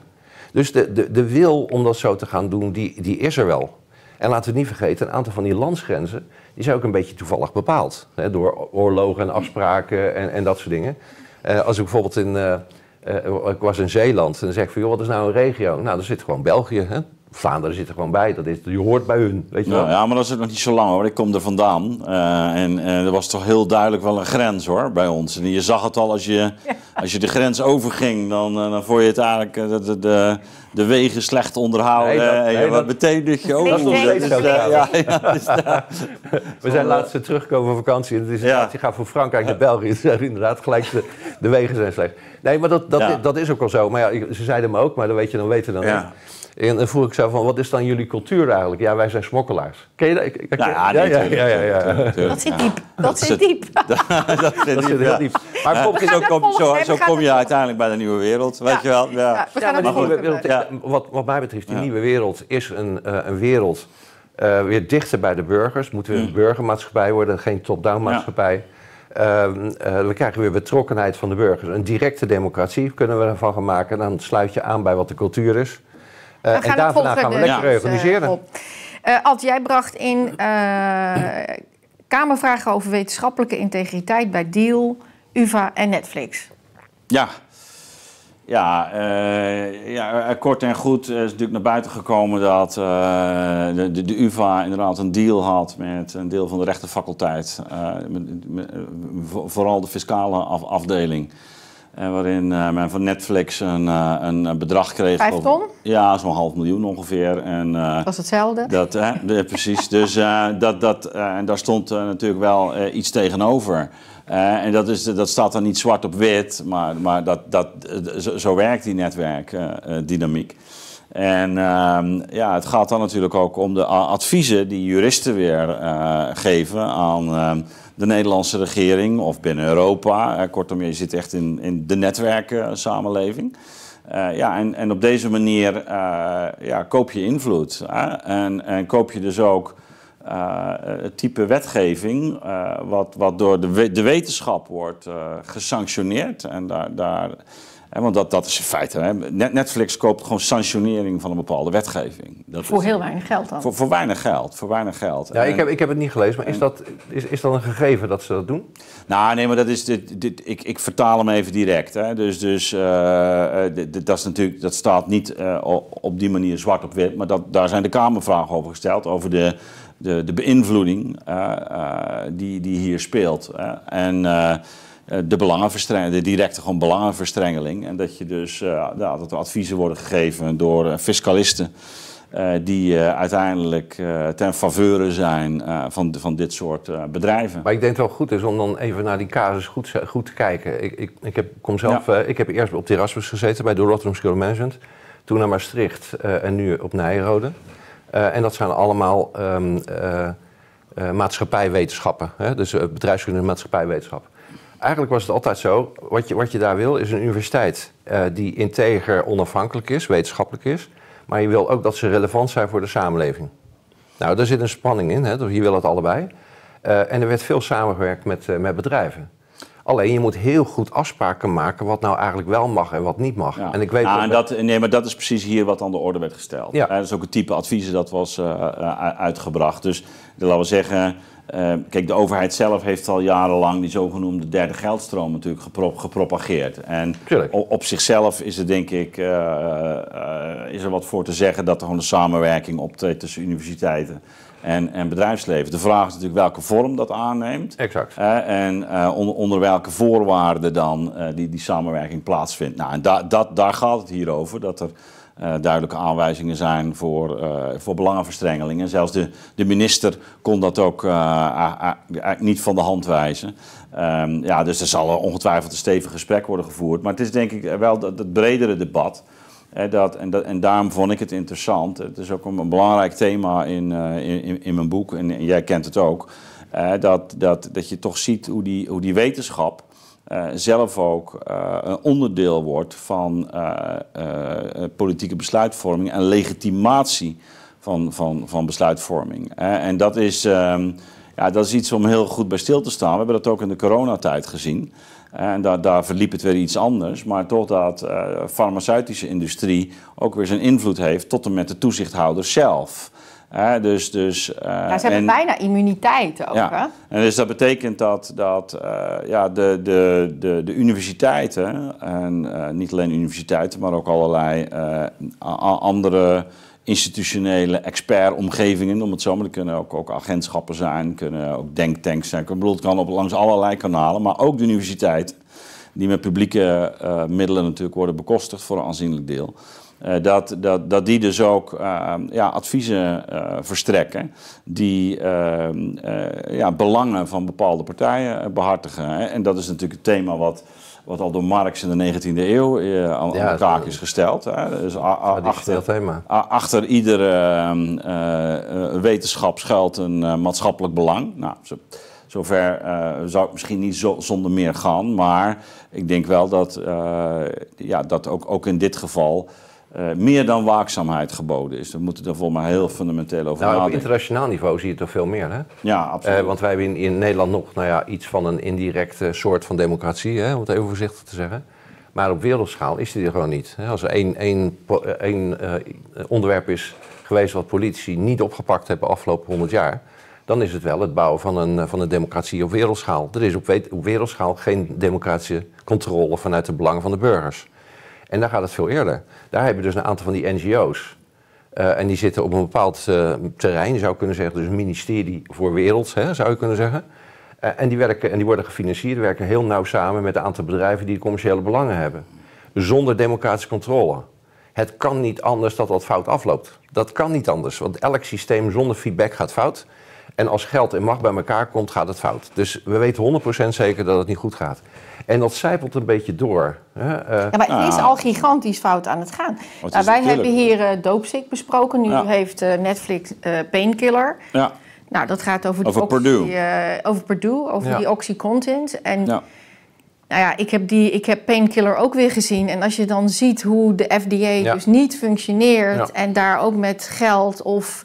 Dus de, de, de wil om dat zo te gaan doen, die, die is er wel. En laten we niet vergeten, een aantal van die landsgrenzen die zijn ook een beetje toevallig bepaald. Hè, door oorlogen en afspraken en, en dat soort dingen. Eh, als ik bijvoorbeeld in. Eh, eh, ik was in Zeeland en dan zeg ik van joh, wat is nou een regio? Nou, daar zit gewoon België. Hè? Vlaanderen zit er gewoon bij. Dat is, je hoort bij hun, weet je wel. Ja, maar dat is ook nog niet zo lang hoor. Ik kom er vandaan. Eh, en eh, er was toch heel duidelijk wel een grens hoor, bij ons. En je zag het al, als je, als je de grens overging, dan, uh, dan je het eigenlijk de, de, de, wegen slecht onderhouden. en, wat betekent dat je ook... nog dus, dus We zijn laatst teruggekomen van vakantie. En het is ja. je gaat van Frankrijk naar België. Dus inderdaad, gelijk de, wegen zijn slecht. Nee, maar dat, dat, dat is ook al zo. Maar ja, ze zeiden me ook, maar dan weet je dan weten dan niet. En dan vroeg ik zo van, wat is dan jullie cultuur eigenlijk? Ja, wij zijn smokkelaars. Ken je dat? Nou ja, ja, ja, Dat zit diep. Dat zit diep. dat zit heel diep. Maar kom, zo, kom, zo, zo kom je uiteindelijk bij de nieuwe wereld, weet je wel. Ja. wat, wat mij betreft, die nieuwe wereld is een, eh, een wereld... Eh, weer dichter bij de burgers. Moeten we een mm. burgermaatschappij worden, geen top-down maatschappij. Ehm, eh, we krijgen weer betrokkenheid van de burgers. Een directe democratie kunnen we ervan gaan maken. Dan sluit je aan bij wat de cultuur is. Uh, en daarna gaan we dus, lekker eh, organiseren. Eh, Ad, jij bracht in Kamervragen over wetenschappelijke integriteit bij Deal, UVA en Netflix. Ja, ja, ja, kort en goed is natuurlijk naar buiten gekomen dat de, de, UvA inderdaad een deal had met een deel van de rechterfaculteit. vooral de fiscale afdeling. En waarin eh, men van Netflix een, eh, een eh, bedrag kreeg. Vijf ton? ja, zo'n half miljoen ongeveer. En, dat was hetzelfde. Dat, hè, precies. Dus dat, dat, en daar stond natuurlijk wel iets tegenover. en dat, is, dat staat dan niet zwart op wit, maar, maar dat, dat, zo, werkt die netwerkdynamiek. Uh, en ehm, ja, het gaat dan natuurlijk ook om de adviezen die juristen weer geven aan ehm, de Nederlandse regering of binnen Europa. Eh, kortom, je zit echt in, in de netwerkensamenleving. Eh, uh, eh, ja, en, en op deze manier ja, koop je invloed. en, en koop je dus ook het type wetgeving wat, wat door de, de wetenschap wordt gesanctioneerd. En daar, daar want dat, dat is in feite. Netflix koopt gewoon sanctionering van een bepaalde wetgeving. Dat voor heel weinig geld dan? Voor, weinig geld. Voor weinig geld. Ja, ik, heb, ik heb het niet gelezen, maar is, dat, is, is dat een gegeven dat ze dat doen? Nou, nee, maar dat is. Dit, dit, ik, ik vertaal hem even direct. Hè. Dus, dus eh, eh, dat, is natuurlijk, dat staat niet uh, op die manier zwart op wit. Maar dat, daar zijn de Kamervragen over gesteld. Over de, de, de beïnvloeding die, die hier speelt. en. Eh, de belangenverstrengeling, de directe gewoon belangenverstrengeling. En dat je dus eh, nou, dat er adviezen worden gegeven door eh, fiscalisten. die uiteindelijk ten faveur zijn van, van dit soort bedrijven. Maar ik denk dat het wel goed is om dan even naar die casus goed, goed te kijken. Ik, ik, ik heb, kom zelf, ik heb eerst op de Erasmus gezeten bij de Rotterdam School Management. Toen naar Maastricht en nu op Nijrode. en dat zijn allemaal ehm, maatschappijwetenschappen. Hè? Dus bedrijfskunde en maatschappijwetenschap. Eigenlijk was het altijd zo, wat je, wat je daar wil is een universiteit eh, die integer onafhankelijk is, wetenschappelijk is, maar je wil ook dat ze relevant zijn voor de samenleving. Nou, daar zit een spanning in, hè, dus je wil het allebei. Eh, en er werd veel samengewerkt met, eh, met bedrijven. Alleen je moet heel goed afspraken maken wat nou eigenlijk wel mag en wat niet mag. Ja. En ik weet en dat, nee, maar dat is precies hier wat aan de orde werd gesteld. Ja. dat is ook het type adviezen dat was uitgebracht. Dus laten we zeggen, Ehm, kijk, de overheid zelf heeft al jarenlang die zogenoemde derde geldstroom natuurlijk gepropageerd. En op, zichzelf is er denk ik eh, eh, is er wat voor te zeggen dat er gewoon een samenwerking optreedt tussen universiteiten en, en bedrijfsleven. De vraag is natuurlijk welke vorm dat aanneemt. Exact. en eh, onder, onder, welke voorwaarden dan die, die samenwerking plaatsvindt. Nou, en dat, daar gaat het hier over. Dat er eh, duidelijke aanwijzingen zijn voor, uh, voor belangenverstrengeling. zelfs de, de minister kon dat ook eh, niet van de hand wijzen. Ehm, ja, dus er zal ongetwijfeld een stevig gesprek worden gevoerd. Maar het is denk ik wel dat, dat bredere debat. Hè, dat, en, dat, en daarom vond ik het interessant. Het is ook een, belangrijk thema in, in, in, mijn boek, en, en, jij kent het ook. dat, dat, dat je toch ziet hoe die, hoe die wetenschap eh, zelf ook eh, een onderdeel wordt van eh, politieke besluitvorming en legitimatie van, van, van besluitvorming. en dat is, ehm, ja, dat is iets om heel goed bij stil te staan. We hebben dat ook in de coronatijd gezien. En daar, daar verliep het weer iets anders. Maar toch dat de farmaceutische industrie ook weer zijn invloed heeft tot en met de toezichthouder zelf. Maar dus, dus, eh, nou, ze hebben bijna immuniteit ook. Ja. En dus dat betekent dat, dat eh, ja, de, de, de, de universiteiten, en eh, niet alleen universiteiten, maar ook allerlei andere institutionele expertomgevingen, om het zo maar kunnen ook, ook agentschappen zijn, kunnen ook denktanks zijn. Ik bedoel, het kan op, langs allerlei kanalen, maar ook de universiteit, die met publieke middelen natuurlijk worden bekostigd voor een aanzienlijk deel. Eh, dat, dat, dat die dus ook eh, ja, adviezen eh, verstrekken die ehm, ja, belangen van bepaalde partijen behartigen. En dat is natuurlijk het thema wat wat al door Marx in de 19e eeuw eh, aan, de kaak is gesteld. Hè. Dus achter, thema. achter iedere ehm, wetenschap schuilt een maatschappelijk belang. Nou, zover zou het misschien niet zo, zonder meer gaan. Maar ik denk wel dat, ja, dat ook, ook in dit geval eh, meer dan waakzaamheid geboden is. Dan moeten we voor maar heel fundamenteel over nou, Op internationaal niveau zie je het toch veel meer, hè? Ja, eh, absoluut. want wij hebben in, in, Nederland nog nou ja, iets van een indirecte soort van democratie, hè, om het even voorzichtig te zeggen. Maar op wereldschaal is die er gewoon niet. Als er één, één, eh, één onderwerp is geweest wat politici niet opgepakt hebben afgelopen 100 jaar, dan is het wel het bouwen van een, van een democratie op wereldschaal. Er is op, op wereldschaal geen democratische controle vanuit de belangen van de burgers. En daar gaat het veel eerder. Daar hebben dus een aantal van die NGO's. Eh, en die zitten op een bepaald uh, terrein, zou kunnen zeggen. Dus een ministerie voor wereld, hè, zou je kunnen zeggen. Eh, en, die werken, en die worden gefinancierd, werken heel nauw samen met een aantal bedrijven die commerciële belangen hebben. Zonder democratische controle. Het kan niet anders dat dat fout afloopt. Dat kan niet anders, want elk systeem zonder feedback gaat fout. En als geld en macht bij elkaar komt, gaat het fout. Dus we weten 100% zeker dat het niet goed gaat. En dat zijpelt een beetje door. Eh. ja, maar het is ah. al gigantisch fout aan het gaan. Nou, wij hebben hier uh, eh, Doopsick besproken. Nu heeft eh, Netflix Painkiller. Ja. Nou, dat gaat over, die Purdue. over Purdue, over die OxyContin. En ja. nou ja, ik heb, die, ik heb Painkiller ook weer gezien. En als je dan ziet hoe de FDA dus niet functioneert... en daar ook met geld of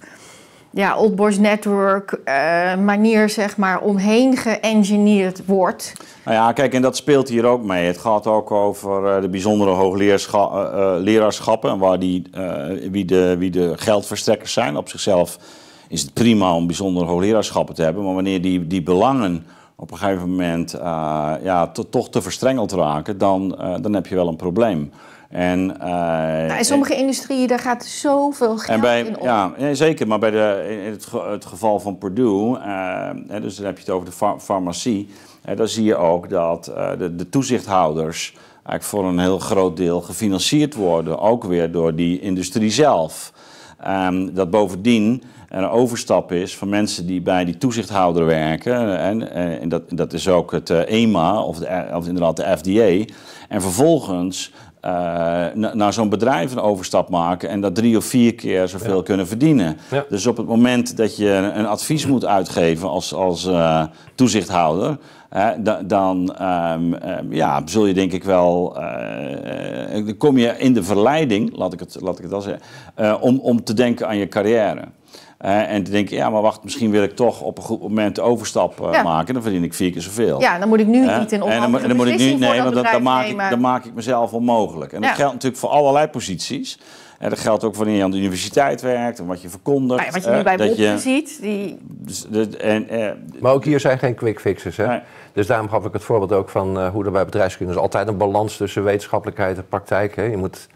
ja, Old Boys Network eh, manier zeg maar omheen geëngineerd wordt. Nou ja, kijk, en dat speelt hier ook mee. Het gaat ook over eh, de bijzondere hoogleraarschappen eh, en waar die, wie, de, wie de geldverstrekkers zijn. Op zichzelf is het prima om bijzondere hoogleraarschappen te hebben, maar wanneer die, die belangen op een gegeven moment ja, toch te verstrengeld raken, dan, dan heb je wel een probleem. En, eh, nou, in sommige industrieën, daar gaat zoveel geld in om. Ja, zeker. Maar bij de, in het, geval van Purdue, eh, dus dan heb je het over de farmacie... Uh, dan zie je ook dat eh, de, de, toezichthouders eigenlijk voor een heel groot deel gefinancierd worden. Ook weer door die industrie zelf. Ehm, dat bovendien een overstap is van mensen die bij die toezichthouder werken. En, en dat, dat is ook het EMA of, de, of inderdaad de FDA. En vervolgens eh, naar zo'n bedrijf een overstap maken en dat drie of vier keer zoveel kunnen verdienen. Dus op het moment dat je een advies moet uitgeven als, als eh, toezichthouder, dan ehm, ehm, ja, zul je denk ik wel. Eh, kom je in de verleiding, laat ik het, laat ik het al zeggen, om, om te denken aan je carrière. Uh, en denk denken, ja, maar wacht, misschien wil ik toch op een goed moment overstap eh, maken. Dan verdien ik vier keer zoveel. Ja, dan moet ik nu niet in onhandige en dan, moet ik nu, Nee, want dan, maak ik, maak ik mezelf onmogelijk. En dat geldt natuurlijk voor allerlei posities. En eh, dat geldt ook wanneer je aan de universiteit werkt en wat je verkondigt. Nou wat je nu bij ziet. Die... Dus en, maar ook hier zijn geen quick fixes. Hè? Dus daarom gaf ik het voorbeeld ook van hoe er bij bedrijfskunde is altijd een balans tussen wetenschappelijkheid en praktijk. Hè? Je moet...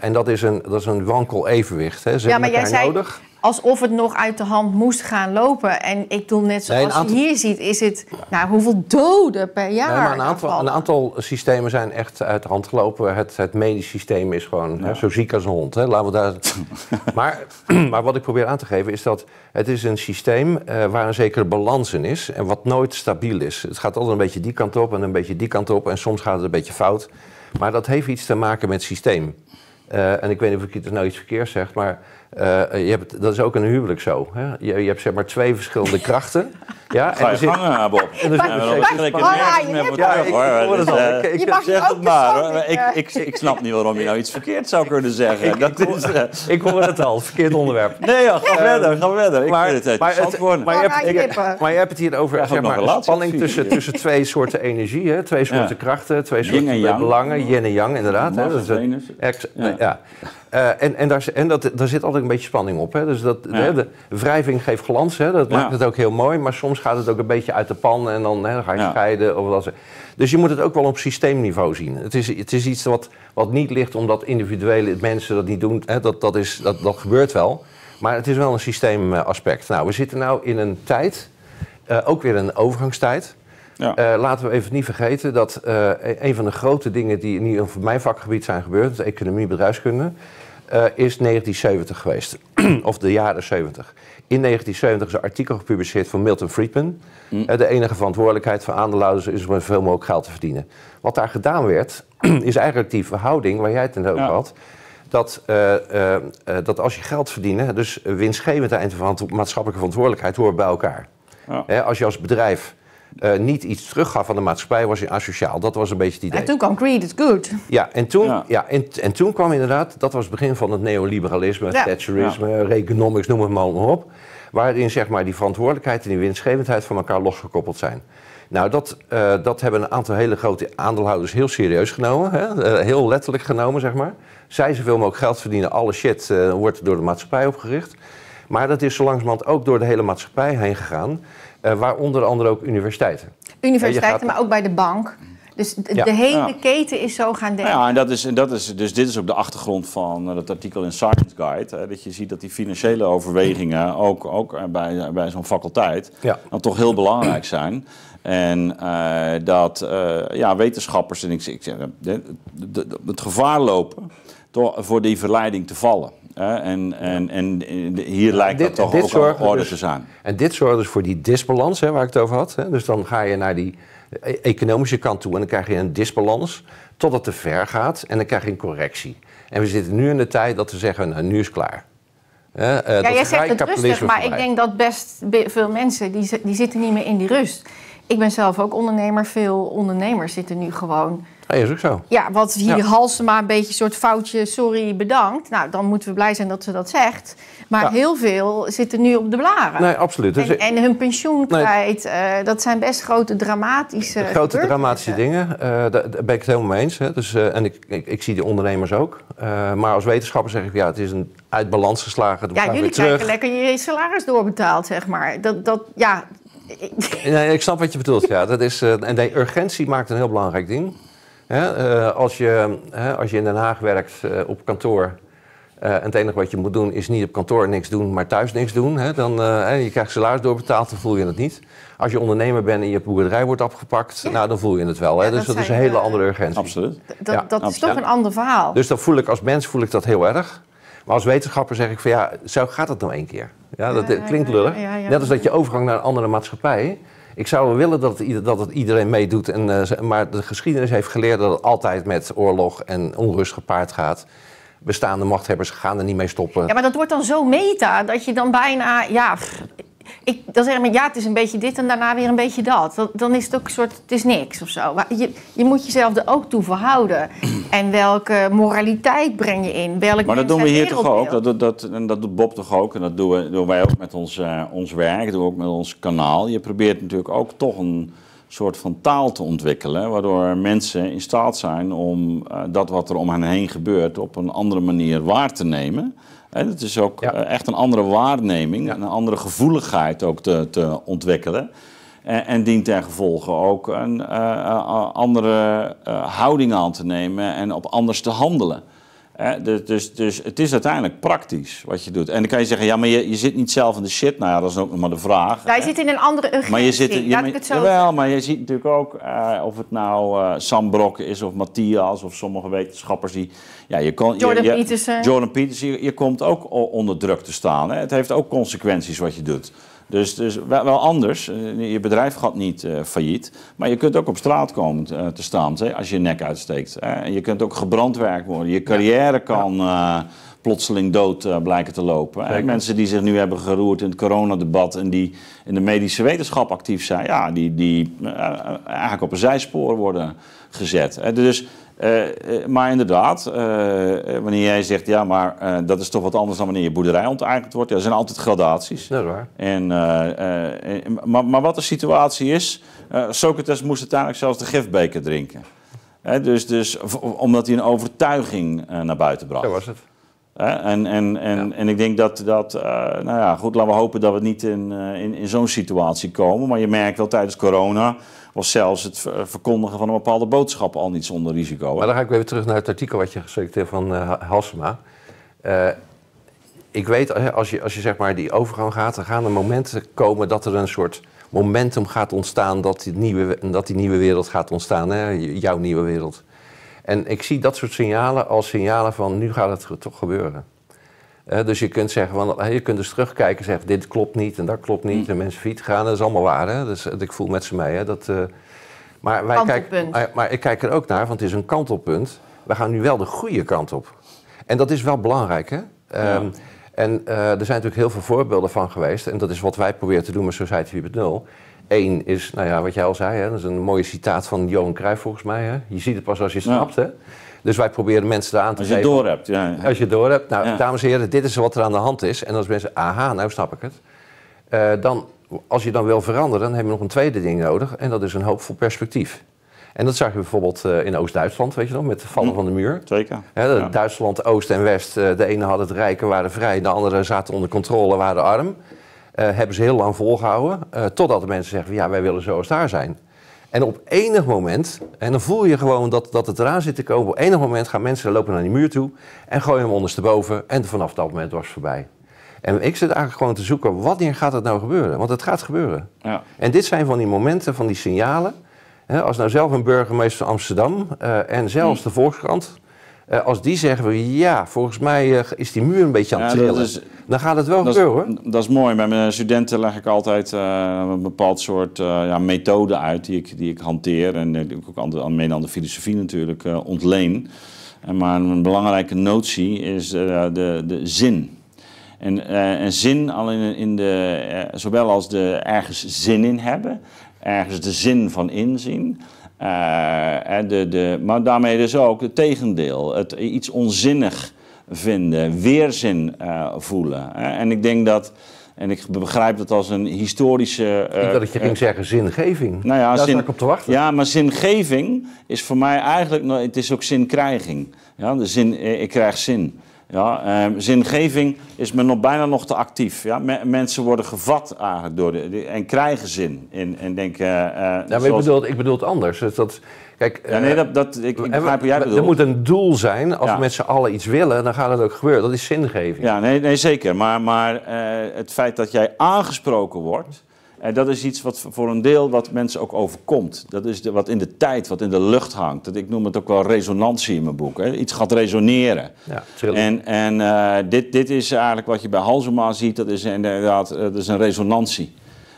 en dat is een, dat is een wankel evenwicht. Hè. Ze ja, maar jij zei, nodig alsof het nog uit de hand moest gaan lopen. En ik doe net zoals je hier ziet, is het nou, hoeveel doden per jaar. maar een, aantal, een aantal systemen zijn echt uit de hand gelopen. Het, het medisch systeem is gewoon zo ziek als een hond. Hè. Laten we daar... maar, maar wat ik probeer aan te geven is dat het is een systeem uh, waar een zekere balans in is en wat nooit stabiel is. Het gaat altijd een beetje die kant op en een beetje die kant op en soms gaat het een beetje fout. Maar dat heeft iets te maken met systeem. Eh, en ik weet niet of ik het nou iets verkeerd zeg, maar uh, je hebt, dat is ook in een huwelijk zo. Hè? Je, je, hebt zeg maar twee verschillende krachten. Ja, en Ga je zit... hangen, Bob. En er zit ja, ik dus, eh, zeg het maar. Eh. Ik, snap niet waarom je nou iets verkeerd zou kunnen zeggen. ik, dat ik, ik hoor het al, verkeerd onderwerp. Nee, joh, ga verder, ga verder. Ik maar, het maar, het, maar, je hebt, maar je hebt het hier over zeg maar, spanning tussen, tussen twee soorten energie, twee soorten krachten, twee soorten belangen. Yin en yang, inderdaad. Ja. En daar zit altijd een beetje spanning op. Hè? Dus dat, de, wrijving geeft glans, hè? dat maakt het ook heel mooi. Maar soms gaat het ook een beetje uit de pan en dan, hè, dan ga je scheiden. Of Dus je moet het ook wel op systeemniveau zien. Het is, het is iets wat, wat niet ligt omdat individuele mensen dat niet doen. Hè? Dat, dat, is, dat, dat gebeurt wel. Maar het is wel een systeemaspect. Eh, nou, we zitten nu in een tijd, eh, ook weer een overgangstijd. Ja. Eh, laten we even niet vergeten dat e-, een van de grote dingen die in ieder mijn vakgebied zijn gebeurd, economie economie bedrijfskunde, eh, is 1970 geweest. of de jaren 70. In 1970 is een artikel gepubliceerd van Milton Friedman. Mm. Eh, de enige verantwoordelijkheid van aandeelhouders is om zoveel mogelijk geld te verdienen. Wat daar gedaan werd, is eigenlijk die verhouding waar jij het in over had. Dat, eh, dat als je geld verdient, dus winstgevendheid en maatschappelijke verantwoordelijkheid horen bij elkaar. als je als bedrijf eh, niet iets teruggaf aan de maatschappij, was hij asociaal. Dat was een beetje het idee. En toen kwam Greed is Good. Ja, en toen, ja. en, en, toen kwam inderdaad, dat was het begin van het neoliberalisme, ja. Thatcherisme, ja. economics, noem het maar op. Waarin zeg maar, die verantwoordelijkheid en die winstgevendheid van elkaar losgekoppeld zijn. Nou, dat, eh, dat hebben een aantal hele grote aandeelhouders heel serieus genomen. Hè? Eh, heel letterlijk genomen, zeg maar. Zij zoveel mogelijk geld verdienen, alle shit wordt door de maatschappij opgericht. Maar dat is zo langzamerhand ook door de hele maatschappij heen gegaan. Eh, waar onder andere ook universiteiten. Universiteiten, maar ook bij de bank. Dus de, hele keten is zo gaan nou denken. Ja, en dat is, dat is, dus dit is op de achtergrond van eh, dat artikel in Science Guide. Hè, dat je ziet dat die financiële overwegingen ook, ook bij, bij zo'n faculteit dan toch heel belangrijk zijn. En eh, dat ja, wetenschappers, en ik, ik zeg, het gevaar lopen voor die verleiding te vallen en, en, eh, en hier lijkt dit, dat toch dit ook orde dus- te zijn. En dit zorgt dus voor die disbalans hè, waar ik het over had. Hè. Dus dan ga je naar die e- economische kant toe en dan krijg je een disbalans totdat het te ver gaat en dan krijg je een correctie. En we zitten nu in de tijd dat we zeggen, nou, nu is klaar. Eh, ja, jij zegt het rustig, maar ik denk dat best veel mensen, die, die zitten niet meer in die rust. Ik ben zelf ook ondernemer, veel ondernemers zitten nu gewoon dat oh, is ook zo. Ja, wat hier ja. Halsema een beetje een soort foutje, sorry, bedankt. Nou, dan moeten we blij zijn dat ze dat zegt. Maar heel veel zitten nu op de blaren. Nee, absoluut. en, dus- hun pensioen eh, dat zijn best grote dramatische Grote dramatische dingen. Eh, daar, ben ik het helemaal mee eens. Hè. Dus, eh, en ik, ik, ik, zie de ondernemers ook. maar als wetenschapper zeg ik, ja, het is een uit balans geslagen. Ja, jullie krijgen lekker je salaris doorbetaald, zeg maar. Dat, dat, ja, nee, ik snap wat je bedoelt. Ja, dat is, en de urgentie maakt een heel belangrijk ding. Eh, als, je, als je in Den Haag werkt eh, op kantoor. Eh, en het enige wat je moet doen is niet op kantoor niks doen, maar thuis niks doen. Hè, dan, je krijgt salaris doorbetaald, dan voel je het niet. Als je ondernemer bent en je boerderij wordt afgepakt, nou, dan voel je het wel. dus dat, is een hele andere urgentie. Absoluut. dat, dat is toch een ander verhaal. Dus dat voel ik als mens voel ik dat heel erg. Maar als wetenschapper zeg ik van ja, zo gaat dat nou één keer. Ja, dat klinkt lullig. Net als dat je overgang naar een andere maatschappij ik zou willen dat, dat het iedereen meedoet. En, eh, maar de geschiedenis heeft geleerd dat het altijd met oorlog en onrust gepaard gaat. Bestaande machthebbers gaan er niet mee stoppen. Ja, maar dat wordt dan zo meta dat je dan bijna. Ja, ik, dan zeg maar, ja, het is een beetje dit en daarna weer een beetje dat. dan is het ook een soort, het is niks of zo. Maar je, je moet jezelf er ook toe verhouden. En welke moraliteit breng je in? Welk maar dat doen we hier toch ook? Dat, dat, en dat doet Bob toch ook? En dat doen, we, doen wij ook met ons, eh, ons werk, doen we ook met ons kanaal. Je probeert natuurlijk ook toch een soort van taal te ontwikkelen, waardoor mensen in staat zijn om eh, dat wat er om hen heen gebeurt op een andere manier waar te nemen. Het is ook eh, echt een andere waarneming, een andere gevoeligheid ook te, te ontwikkelen. En, en dient ten gevolge ook een eh, eh, andere houding aan te nemen en op anders te handelen dus, dus het is uiteindelijk praktisch wat je doet. En dan kan je zeggen, ja, maar je, je zit niet zelf in de shit. Nou ja, dat is ook nog maar de vraag. Nou, je zit in een andere urgentie, maar je zit, ja, maar, maar je ziet natuurlijk ook eh, of het nou uh, Sam Brok is of Matthias... of sommige wetenschappers die... Ja, je kon, Jordan je, je, Jordan je, je, komt ook onder druk te staan. Hè? Het heeft ook consequenties wat je doet. Dus, dus wel anders. Eh, je bedrijf gaat niet eh, failliet. Maar je kunt ook op straat komen eh, te, staan hè, als je je nek uitsteekt. Hè. En je kunt ook gebrandwerk worden. Je carrière kan plotseling dood blijken te lopen. Mensen die zich nu hebben geroerd in het coronadebat... en die in de medische wetenschap actief zijn... ja, die, die eigenlijk op een zijspoor worden gezet. Hè. Dus eh, eh, maar inderdaad, uh, wanneer jij zegt, ja, maar dat is toch wat anders dan wanneer je boerderij onteigend wordt. Ja, er zijn altijd gradaties. Dat is waar. En, maar, maar, wat de situatie is, Socrates moest uiteindelijk zelfs de gifbeker drinken. dus, dus omdat hij een overtuiging naar buiten bracht. Dat was het en, en, en, en ik denk dat, dat eh, nou ja, goed, laten we hopen dat we niet in, eh, in, in zo'n situatie komen. Maar je merkt wel tijdens corona was zelfs het verkondigen van een bepaalde boodschap al niet zonder risico. Maar dan ga ik weer terug naar het artikel wat je geselecteerd van uh, Halsema. ik weet, als je, als je zeg maar die overgang gaat, dan gaan er momenten komen dat er een soort momentum gaat ontstaan dat die nieuwe, dat die nieuwe wereld gaat ontstaan. Hè? Jouw nieuwe wereld. En ik zie dat soort signalen als signalen van nu gaat het toch gebeuren. dus je kunt zeggen, van, je kunt dus terugkijken en zeggen dit klopt niet en dat klopt niet. Mm. En mensen fietsen gaan, dat is allemaal waar. Hè? Dus, eh, ik voel met ze mee. Hè? Dat, uh, maar, wij kijken, maar, maar ik kijk er ook naar, want het is een kantelpunt. We gaan nu wel de goede kant op. En dat is wel belangrijk. Hè? Ehm, en eh, er zijn natuurlijk heel veel voorbeelden van geweest. En dat is wat wij proberen te doen met Society 4.0. Eén is, nou ja, wat jij al zei, hè, dat is een mooie citaat van Johan Cruijff volgens mij. Hè? Je ziet het pas als je snapt, hè? Dus wij proberen mensen eraan te geven. Als je doorhebt, ja, Als je doorhebt. Nou, dames en heren, dit is wat er aan de hand is. En als mensen, aha, nou snap ik het. Eh, dan, als je dan wil veranderen, dan heb je nog een tweede ding nodig. En dat is een hoopvol perspectief. En dat zag je bijvoorbeeld eh, in Oost-Duitsland, weet je nog, met het vallen hm, van de muur. Zeker. Duitsland, Oost en West, eh, de ene had het rijk en waren vrij, de andere zaten onder controle, waren arm. Eh, hebben ze heel lang volgehouden. Eh, totdat de mensen zeggen: ja, wij willen zo als daar zijn. En op enig moment, en dan voel je gewoon dat, dat het eraan zit te komen. Op enig moment gaan mensen lopen naar die muur toe en gooien hem ondersteboven. En vanaf dat moment was het voorbij. En ik zit eigenlijk gewoon te zoeken, wanneer gaat dat nou gebeuren? Want het gaat gebeuren. Ja. En dit zijn van die momenten, van die signalen. Als nou zelf een burgemeester van Amsterdam eh, en zelfs hm. de Volkskrant eh, als die zeggen we, ja, volgens mij eh, is die muur een beetje aan het ja, is, dan gaat het wel gebeuren hoor. Dat is mooi. Bij mijn studenten leg ik altijd eh, een bepaald soort ja, methode uit die ik, die ik hanteer. En die ik ook aan, meen aan de filosofie natuurlijk ontleen. maar een belangrijke notie is de, de zin. En, en zin alleen in de, zowel als de ergens zin in hebben, ergens de zin van inzien eh, de, maar daarmee dus ook het tegendeel. Het iets onzinnig vinden, weerzin eh, voelen. Eh, en ik denk dat. En ik begrijp dat als een historische. ik dat je ging zeggen zingeving. Nou ja, Daar zin, ik op te wachten. Ja, maar zingeving is voor mij eigenlijk. het is ook zinkrijging. Ja, de zin, ik krijg zin. Ja, ehm, zingeving is me nog bijna nog te actief. Ja? mensen worden gevat eigenlijk ah, door de, en krijgen zin. In, en denken. eh, eh ja, ik, bedoel, ik bedoel het anders. Dus dat, kijk, nee, eh, dat, dat, ik, ik begrijp jij bedoelt. Er moet een doel zijn. Als ja. met z'n allen iets willen, dan gaat het ook gebeuren. Dat is zingeving. Ja, nee, nee zeker. Maar, maar eh, het feit dat jij aangesproken wordt. En eh, dat is iets wat voor een deel wat mensen ook overkomt. Dat is wat in de tijd, wat in de lucht hangt. Dat, ik noem het ook wel resonantie in mijn boek. Hè. Iets gaat resoneren. Ja, en en eh, dit, dit is eigenlijk wat je bij Halsema ziet. Dat is inderdaad eh, dat is een resonantie.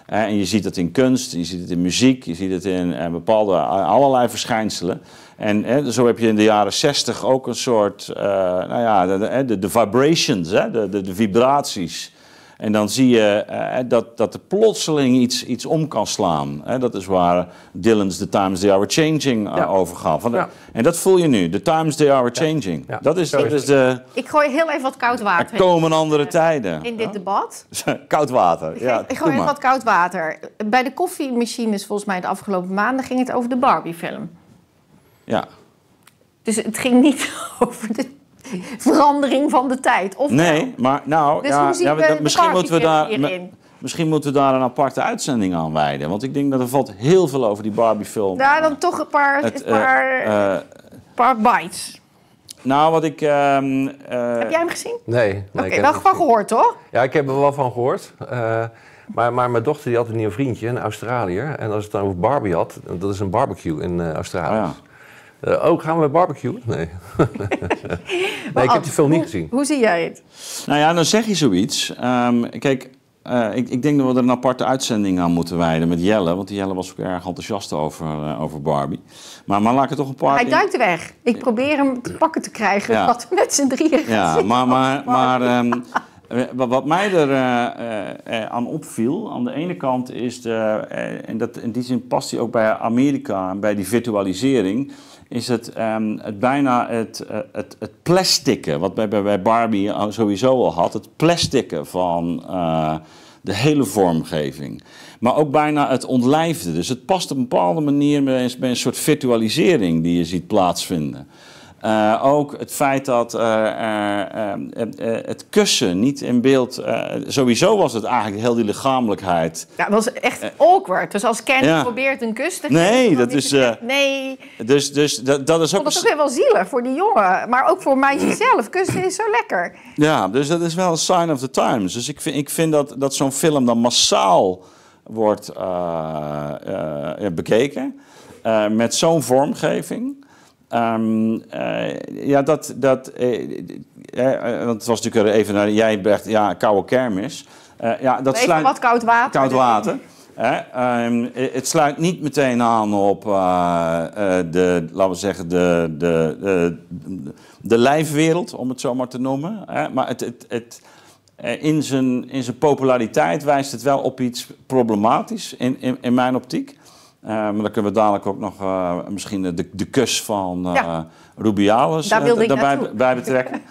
En je ziet dat in kunst, je ziet het in muziek, je ziet het in bepaalde allerlei verschijnselen. En hè, zo heb je in de jaren zestig ook een soort, nou ja, de, de, vibrations, hè, de, de vibraties. En dan zie je eh, dat, dat er plotseling iets, iets om kan slaan. dat is waar Dylan's The Times They Are Changing eh, ja. over gaf. Eh, en dat voel je nu, The Times They Are Changing. Dat, is, dat is de... Ik gooi heel even wat koud water in. Er komen andere tijden. In dit debat. koud water, ja. Ik gooi even wat koud water. Bij de koffiemachines volgens mij de afgelopen maanden ging het over de Barbie-film. Ja. Dus het ging niet over de verandering van de tijd. Of nee, maar nou, dus ja, misschien moeten we daar. Misschien moeten we daar een aparte uitzending aan wijden. Want ik denk dat er valt heel veel over die Barbie-film. Daar nou, dan toch een paar, een paar, eh, eh, paar bites. Nou, wat ik. Ehm, eh, heb jij hem gezien? Nee. nee Oké, okay, wel van gehoord hoor. Ja, ik heb er wel van gehoord. maar, maar mijn dochter die had een nieuw vriendje, een Australier, En als het dan over Barbie had, dat is een barbecue in Australië. Oh ja. Oh, ook gaan we barbecuen? Nee. nee, ik heb die film niet gezien. Hoe, zie jij het? Nou ja, dan zeg je zoiets. Ehm, kijk, eh, ik, ik, denk dat we er een aparte uitzending aan moeten wijden met Jelle. Want Jelle was ook erg enthousiast over, eh, over Barbie. Maar, maar laat ik het toch een paar... Hij duikt weg. Ik probeer hem te pakken te krijgen wat we met z'n drieën Ja, maar, maar, maar ehm, wat mij er aan opviel, aan de ene kant is... De, en dat, in die zin past hij ook bij Amerika en bij die virtualisering is het, ehm, het bijna het, uh, het, het plasticen wat wij bij Barbie sowieso al had, het plasticen van eh, de hele vormgeving. Maar ook bijna het ontlijfde. Dus het past op een bepaalde manier bij een, bij een soort virtualisering die je ziet plaatsvinden. Eh, ook het feit dat eh, eh, het kussen niet in beeld. sowieso was het eigenlijk heel die lichamelijkheid. Ja, dat was echt awkward. Dus als Ken probeert een kus te geven. Nee, dat is. nee. Dus, dus dat, dat is ook. Dat is ook wel zielig voor die jongen. Maar ook voor meisjes mm. zelf. Kussen is zo lekker. Ja, dus dat is wel een sign of the times. Dus ik vind, ik vind dat, dat zo'n film dan massaal wordt bekeken. met zo'n vormgeving. Ehm, eh, ja, dat. dat eh, eh, want het was natuurlijk even. naar jij Bert, ja, koude kermis. ja, dat even sluit, wat koud water. Koud water. Hè? Ehm, het sluit niet meteen aan op de, laten we zeggen, de, de, de, de, lijfwereld, om het zo maar te noemen. Hè? Maar het, het, het, in, zijn, in zijn populariteit wijst het wel op iets problematisch, in, in, in mijn optiek. Eh, maar dan kunnen we dadelijk ook nog eh, misschien de, de kus van uh, ja. Rubiales daarbij bij betrekken.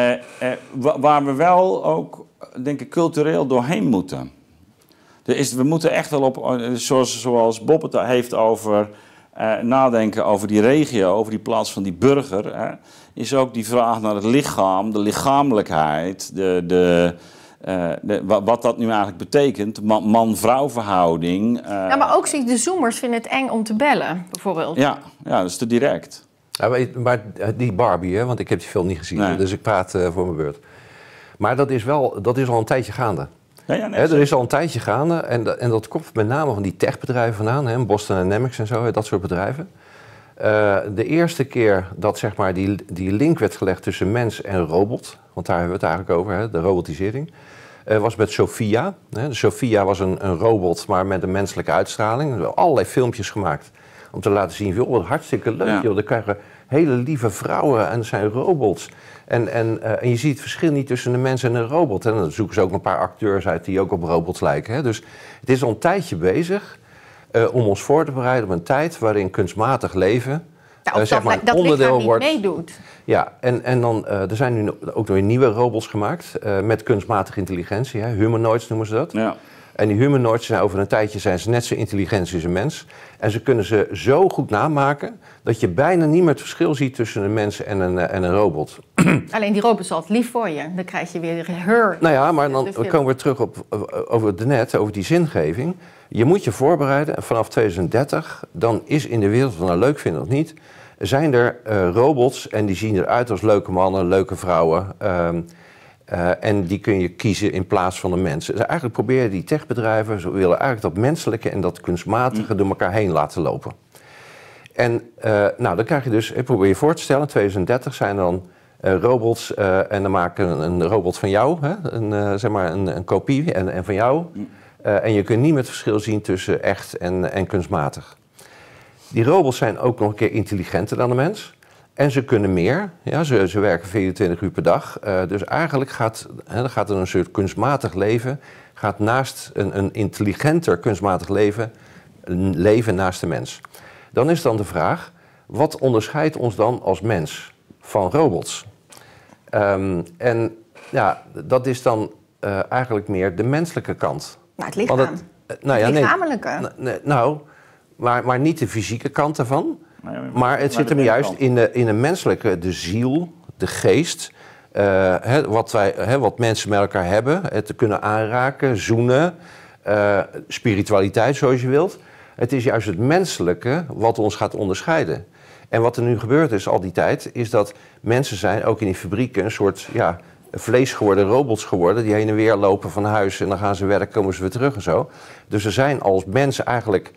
waar we wel ook, denk ik, cultureel doorheen moeten. we moeten echt wel op, zoals, zoals Bob het heeft over nadenken over die regio, over die plaats van die burger. is ook die vraag naar het lichaam, de lichamelijkheid, de, de eh, wat, wat, dat nu eigenlijk betekent, man-vrouw verhouding. Eh. Ja, maar ook de zoomers vinden het eng om te bellen, bijvoorbeeld. Ja, ja dat is te direct. Ja, maar eh, die Barbie, hè, want ik heb die film niet gezien, dus ik praat voor mijn beurt. Maar dat is, wel, dat is al een tijdje gaande. Ja, ja, nee, hè, er is al een tijdje gaande en, en dat komt met name van die techbedrijven vandaan, hè, Boston Dynamics en zo, dat soort bedrijven. de eerste keer dat zeg maar, die, die link werd gelegd tussen mens en robot, want daar hebben we het eigenlijk over, hè, de robotisering. Eh, was met Sophia. Hè. Sophia was een, een, robot, maar met een menselijke uitstraling. We hebben allerlei filmpjes gemaakt om te laten zien... joh, wat hartstikke leuk, ja. joh. Dan krijgen hele lieve vrouwen en zijn robots. En, en, eh, en je ziet het verschil niet tussen een mens en een robot. En dan zoeken ze ook een paar acteurs uit die ook op robots lijken. Hè. Dus het is al een tijdje bezig... Eh, om ons voor te bereiden op een tijd waarin kunstmatig leven nou, eh, dat, maar, dat onderdeel wordt. meedoet. Ja, en, en dan, eh, er zijn nu ook weer nieuwe robots gemaakt eh, met kunstmatige intelligentie, hè, humanoids noemen ze dat. Ja. En die humanoids zijn over een tijdje zijn ze net zo intelligent als een mens. En ze kunnen ze zo goed namaken dat je bijna niet meer het verschil ziet tussen een mens en een, eh, en een robot. Alleen die robot is altijd lief voor je. Dan krijg je weer her. Nou ja, maar dan komen we terug op, eh, over de net, over die zingeving. Je moet je voorbereiden. vanaf 2030, dan is in de wereld, van nou leuk vinden of niet, zijn er eh, robots en die zien eruit als leuke mannen, leuke vrouwen. Ehm, eh, en die kun je kiezen in plaats van de mensen. Dus eigenlijk proberen die techbedrijven, ze willen eigenlijk dat menselijke en dat kunstmatige mm. door elkaar heen laten lopen. En eh, nou, dan krijg je dus, ik probeer je voor te stellen, in 2030 zijn dan eh, robots en dan maken een, robot van jou, hè? Een, zeg maar een, een kopie en, en, van jou. Mm. en je kunt niet meer het verschil zien tussen echt en, en kunstmatig. Die robots zijn ook nog een keer intelligenter dan de mens. En ze kunnen meer. Ja, ze, ze werken 24 uur per dag. Eh, dus eigenlijk gaat, hè, gaat er een soort kunstmatig leven... gaat naast een, een intelligenter kunstmatig leven... leven naast de mens. Dan is dan de vraag... wat onderscheidt ons dan als mens van robots? Ehm, en ja, dat is dan eh, eigenlijk meer de menselijke kant. Maar nou, het lichaam. Het, eh, nou ja, lichamelijke. Nee, nou, nou, maar, maar niet de fysieke kant daarvan... Nou maar, het zit hem juist in de, in de menselijke, de ziel, de geest. Eh, wat, wij, wat mensen met elkaar hebben, te kunnen aanraken, zoenen, eh, spiritualiteit zoals je wilt. Het is juist het menselijke wat ons gaat onderscheiden. En wat er nu gebeurd is al die tijd, is dat mensen zijn, ook in die fabrieken, een soort ja, vlees geworden, robots geworden, die heen en weer lopen van huis en dan gaan ze werken, komen ze weer terug en zo. Dus ze zijn als mensen eigenlijk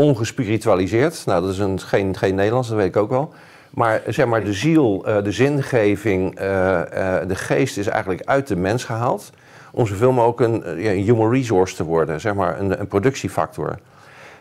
ongespiritualiseerd. Nou, dat is een, geen, geen Nederlands, dat weet ik ook wel. Maar zeg maar, de ziel, eh, de zingeving, eh, eh, de geest is eigenlijk uit de mens gehaald. Om zoveel mogelijk een, human resource te worden, zeg maar, een, een productiefactor.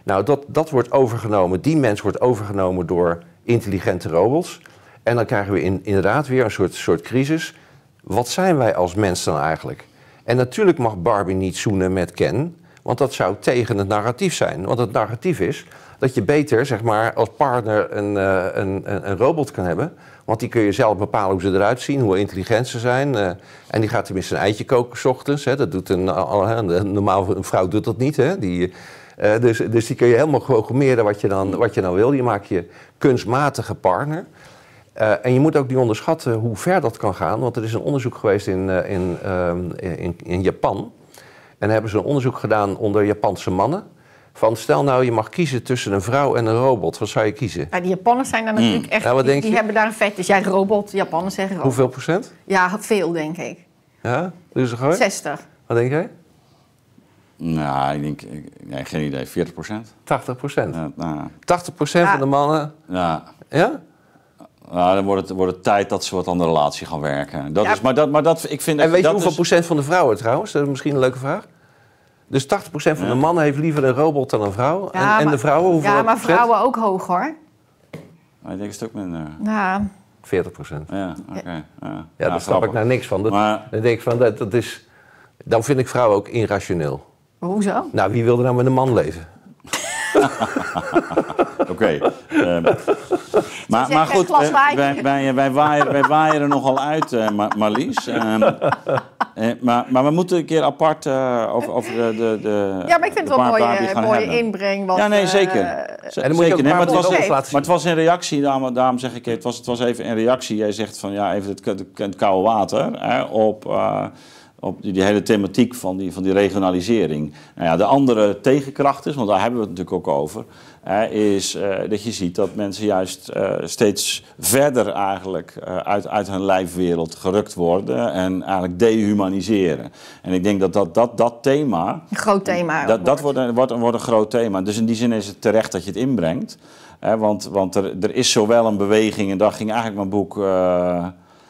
Nou, dat, dat wordt overgenomen, die mens wordt overgenomen door intelligente robots. En dan krijgen we in, inderdaad weer een soort, soort crisis. Wat zijn wij als mens dan eigenlijk? En natuurlijk mag Barbie niet zoenen met Ken. Want dat zou tegen het narratief zijn. Want het narratief is dat je beter zeg maar, als partner eh, een, een, een, robot kan hebben. Want die kun je zelf bepalen hoe ze eruit zien, hoe intelligent ze zijn. Eh, en die gaat tenminste een eitje koken s ochtends. Hè. Dat doet een, eh, normaal een vrouw doet dat niet. Hè. Die, dus, dus die kun je helemaal programmeren wat je dan, wat je dan wil. Je maakt je kunstmatige partner. en je moet ook niet onderschatten hoe ver dat kan gaan. Want er is een onderzoek geweest in, in, ehm, in, in Japan. En hebben ze een onderzoek gedaan onder Japanse mannen. Van stel nou, je mag kiezen tussen een vrouw en een robot. Wat zou je kiezen? Ja, nou, die Japanners zijn daar natuurlijk hmm. echt... Nou, die, hebben daar een vet. Dus jij robot, Japanners zeggen robot. Hoeveel procent? Ja, veel, denk ik. Ja? Dus 60. Wat denk jij? Nou, ik denk... geen idee. 40 procent. 80 procent? 80 nou. procent van de mannen... Ja. Ja? Nou, dan wordt het, wordt het tijd dat ze wat aan de relatie gaan werken. Dat is, maar dat, maar dat, ik vind en weet je hoeveel procent van de vrouwen trouwens? Dat is misschien een leuke vraag. Dus 80% van de mannen heeft liever een robot dan een vrouw. Ja, en, maar, en, de vrouwen hoeveel Ja, maar vrouwen ook hoog hoor. Maar ah, ik denk een stuk minder. Ja. 40 Ja, oké. ja, daar snap ik naar nou niks van. Dat, Dan denk ik van, dat, dat is... Dan vind ik vrouwen ook irrationeel. hoezo? Nou, wie wil er nou met een man leven? Oké. Okay. Ehm, maar, maar goed, eh, wij, wij, eh, wij, waaien, wij waaien er nogal uit, uh, Marlies. Um, uh, maar, maar we moeten een keer apart uh, over, over de, de, Ja, maar ik vind het wel een mooie, mooie inbreng. Wat, ja, nee, zeker. en dan moet je zeker. Nee, maar, het was, maar het was een reactie, daarom, daarom zeg ik het was, het was even een reactie. Jij zegt van ja, even het, het, het water hè, op op die, hele thematiek van die, van die regionalisering. Nou ja, de andere tegenkracht is, want daar hebben we het natuurlijk ook over, hè, is eh, dat je ziet dat mensen juist eh, steeds verder eigenlijk eh, uit, uit hun lijfwereld gerukt worden en eigenlijk dehumaniseren. En ik denk dat dat, dat, dat thema. Een groot thema. Dat, wordt. dat wordt een, wordt, een, wordt een groot thema. Dus in die zin is het terecht dat je het inbrengt. Hè, want want er, er is zowel een beweging, en daar ging eigenlijk mijn boek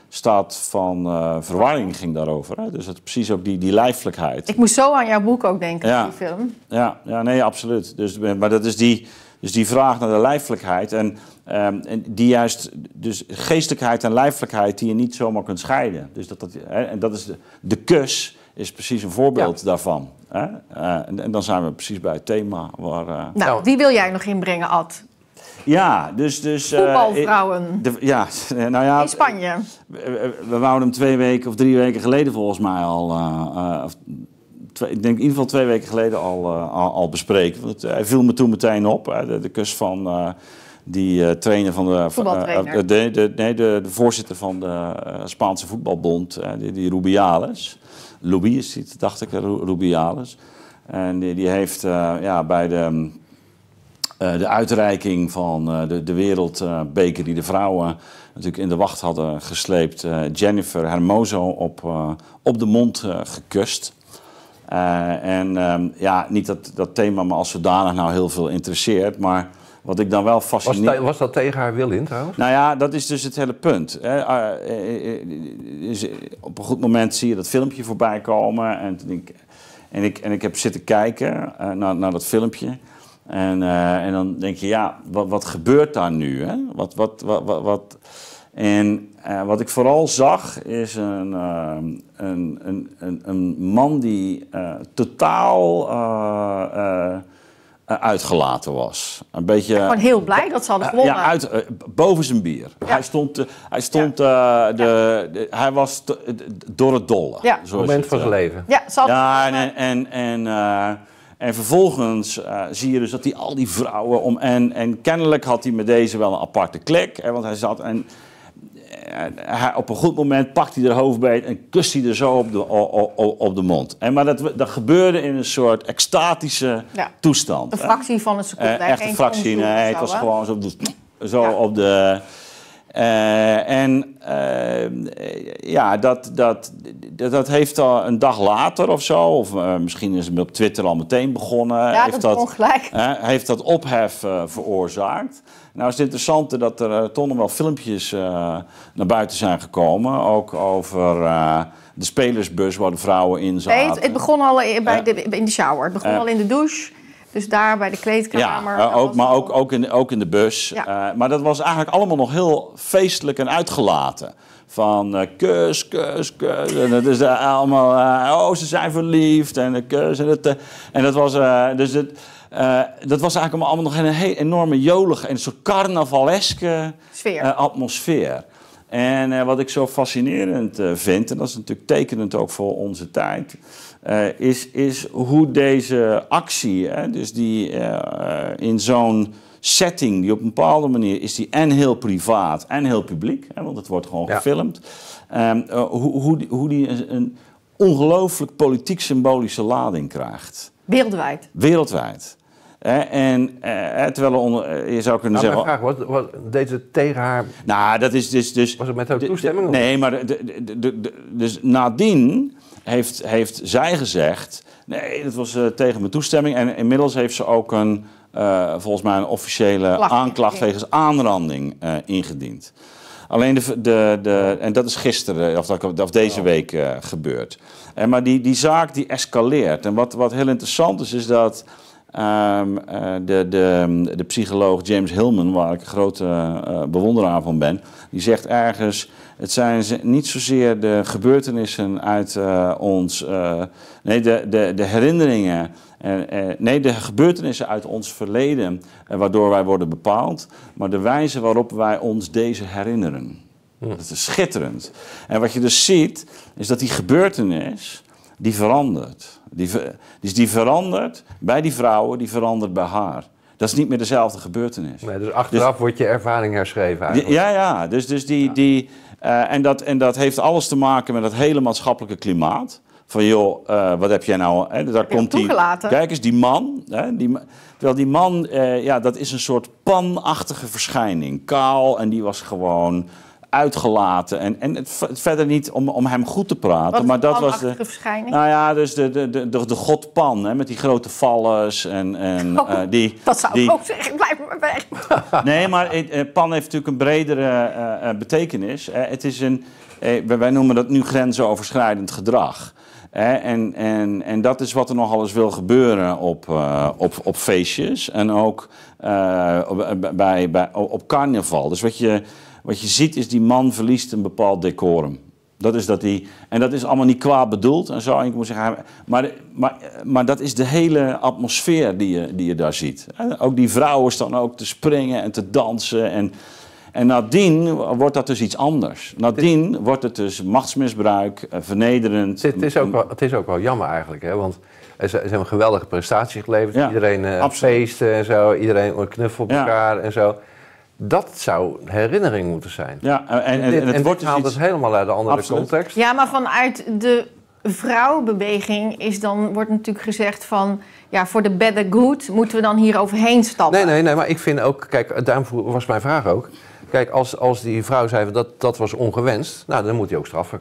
staat van eh, verwarring ging daarover. Hè? Dus het, precies ook die, die lijfelijkheid. Ik moest zo aan jouw boek ook denken, die film. Ja, ja nee, absoluut. Dus, maar dat is die, dus die vraag naar de lijfelijkheid. En, ehm, en die juist, dus geestelijkheid en lijfelijkheid die je niet zomaar kunt scheiden. Dus dat, dat, hè? En dat is de, de kus is precies een voorbeeld daarvan. Hè? Eh, en, dan zijn we precies bij het thema waar... Eh, nou, nou, wie wil jij nog inbrengen, Ad? Ja, dus... dus eh, Voetbalvrouwen. Eh, de, ja, nou ja... In Spanje. Eh, we, we, wouden hem twee weken of drie weken geleden volgens mij al... of ik denk in ieder geval twee weken geleden al, al, bespreken. Want hij viel me toen meteen op. de, de kus van die trainer van de, uh, de, de, nee, de, de, voorzitter van de Spaanse voetbalbond, die, die, Rubiales. Luis, dacht ik, Rubiales. En die, die heeft ja, bij de eh, de uitreiking van eh, de, de Wereldbeker die de vrouwen natuurlijk in de wacht hadden gesleept. Eh, Jennifer Hermoso op, op de mond gekust. en ehm, ja, niet dat dat thema me als zodanig nou heel veel interesseert, maar... Wat ik dan wel fascineerde Was, was, dat tegen haar wil in trouwens? Nou ja, dat is dus het hele punt. Op een goed moment zie je dat filmpje voorbij komen. En, ik, en, ik, en ik heb zitten kijken naar, naar dat filmpje. En, uh, en dan denk je, ja, wat, wat gebeurt daar nu? Hè? Wat, wat, wat, wat, wat? En uh, wat ik vooral zag is een, uh, een, een, een, een, man die totaal uitgelaten was. Een beetje, Gewoon heel blij dat ze hadden gewonnen. ja, uit, boven zijn bier. Ja. Hij stond, hij, stond ja. de, de, hij was door het dolle. Ja. Moment van Ja, ze hadden... ja en... en, en en vervolgens eh, zie je dus dat hij al die vrouwen om. En, en kennelijk had hij met deze wel een aparte klik. Hè, want hij zat. En, eh, hij, op een goed moment pakt hij hoofd hoofdbeet en kust hij er zo op de, op de mond. En, maar dat, dat gebeurde in een soort extatische toestand. Een fractie van een seconde. Eh, echt een fractie. Nee, het was gewoon zo, zo op de. Eh, en eh, ja, dat, dat, dat, heeft al een dag later of zo, of eh, misschien is het op Twitter al meteen begonnen. Ja, heeft dat, ongelijk. heeft dat ophef veroorzaakt. Nou is het interessante dat er toch nog wel filmpjes naar buiten zijn gekomen. Ook over de spelersbus waar de vrouwen in zaten. Nee, het, begon al bij de, in de shower. Het begon al in de douche. Dus daar bij de kleedkamer. Ja, eh, ook, maar ook, ook, in, ook in de bus. Eh, maar dat was eigenlijk allemaal nog heel feestelijk en uitgelaten. Van eh, kus, kus, kus. En dat is allemaal, oh, ze zijn verliefd. En kus. En dat, en dat was, dus het, dat was eigenlijk allemaal nog een hele enorme jolige en zo'n soort carnavaleske Sfeer. atmosfeer. En wat ik zo fascinerend vind, en dat is natuurlijk tekenend ook voor onze tijd eh, is, is hoe deze actie, hè, dus die eh, in zo'n setting, die op een bepaalde manier is die en heel privaat en heel publiek, hè, want het wordt gewoon gefilmd, ehm, eh, hoe, hoe, die, hoe die een, een ongelooflijk politiek symbolische lading krijgt. Wereldwijd. Wereldwijd en eh, terwijl onder, eh, je zou kunnen nou, zeggen. Mijn vraag wat, deed ze tegen haar. Nou, dat is dus. dus was het met haar toestemming? Nee, maar de, dus nadien heeft, heeft zij gezegd. Nee, dat was eh, tegen mijn toestemming. En inmiddels heeft ze ook een, volgens mij een officiële aanklacht wegens aanranding ingediend. Alleen de, de, de, en dat is gisteren of, of deze oh. week gebeurd. En maar die, die zaak die escaleert. En wat, wat heel interessant is, is dat Ehm, eh, de, de, de, psycholoog James Hillman, waar ik een grote eh, bewonderaar van ben, die zegt ergens: het zijn niet zozeer de gebeurtenissen uit eh, ons, nee, de, de, de herinneringen, nee, de gebeurtenissen uit ons verleden, waardoor wij worden bepaald, maar de wijze waarop wij ons deze herinneren. Hm. Dat is schitterend. En wat je dus ziet, is dat die gebeurtenis, die verandert. Die, dus die verandert bij die vrouwen, die verandert bij haar. Dat is niet meer dezelfde gebeurtenis. Nee, dus achteraf dus- wordt je ervaring herschreven ja, ja. Dus, dus die, Die, eh, en, dat, en dat heeft alles te maken met het hele maatschappelijke klimaat. Van joh, eh, wat heb jij nou... Hè, daar komt die, kijk eens, die man. Hè, die, terwijl die man, eh, ja, dat is een soort panachtige verschijning. Kaal en die was gewoon uitgelaten. En, en het, verder niet om, om hem goed te praten. maar dat was de. Verschijning? Nou ja, dus de, de, de, de, de god Pan, hè, met die grote vallers. En, en, oh, eh, die, dat zou ik ook zeggen, Ik blijf maar nee, maar eh, Pan heeft natuurlijk een bredere eh, betekenis. het is een, wij noemen dat nu grensoverschrijdend gedrag. en, en, en dat is wat er nogal eens wil gebeuren op, op, op feestjes en ook bij, bij, op carnaval. Dus wat je wat je ziet is die man verliest een bepaald decorum. Dat is dat hij, en dat is allemaal niet kwaad bedoeld en zo. Ik moet zeggen, maar, maar, maar dat is de hele atmosfeer die je, die je daar ziet. En ook die vrouwen staan ook te springen en te dansen. En, en nadien wordt dat dus iets anders. Nadien wordt het dus machtsmisbruik, eh, vernederend. Het is ook wel, het is ook wel jammer eigenlijk, hè? want ze, ze hebben een geweldige prestatie geleverd. iedereen eh, feesten en zo, iedereen knuffelt elkaar en zo. Dat zou herinnering moeten zijn. Ja, en, en, het wordt dus iets... helemaal uit een andere context. Ja, maar vanuit de vrouwenbeweging is dan, wordt natuurlijk gezegd van... ja, voor de better good moeten we dan hier overheen stappen. Nee, nee, nee, maar ik vind ook... Kijk, daarom was mijn vraag ook. Kijk, als, als die vrouw zei dat dat was ongewenst... nou, dan moet hij ook straf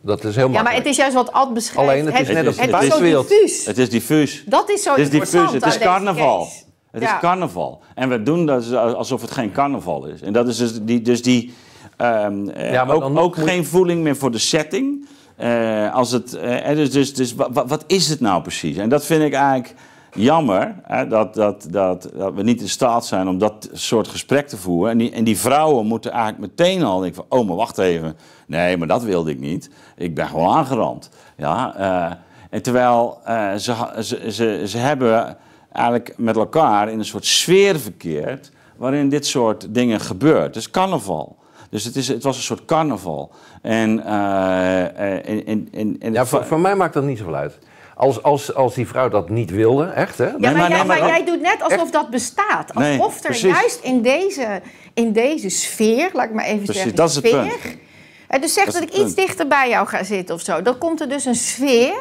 Dat is heel ja, maar het is juist wat Ad beschrijft. Alleen het is net het, is, het diffuus. Het is diffuus. Dat is zo het is diffuus. Het is carnaval. Het is carnaval. En we doen dat alsof het geen carnaval is. En dat is dus die. Dus die ehm, ja, ook, ook geen voeling meer voor de setting. Eh, als het, uh, dus dus, dus wat, wat, is het nou precies? En dat vind ik eigenlijk jammer, hè, dat, dat, dat, dat we niet in staat zijn om dat soort gesprek te voeren. En die, en die vrouwen moeten eigenlijk meteen al denken van, oh, maar wacht even. Nee, maar dat wilde ik niet. Ik ben gewoon aangerand. Ja, eh, en terwijl ze, ze, ze, ze hebben eigenlijk met elkaar in een soort sfeer verkeerd waarin dit soort dingen gebeurt. Dus carnaval. Dus het, is, het was een soort carnaval. En, eh, eh, ja, voor, mij maakt dat niet zoveel uit. Als, als, als die vrouw dat niet wilde, echt hè? Ja, maar, nee, maar, jij, doet net alsof dat bestaat. Alsof er juist in deze, in deze sfeer, laat ik maar even zeggen, dat is het sfeer. Punt. Eh, dus zeg dat, ik iets dichter bij jou ga zitten of zo. Dan komt er dus een sfeer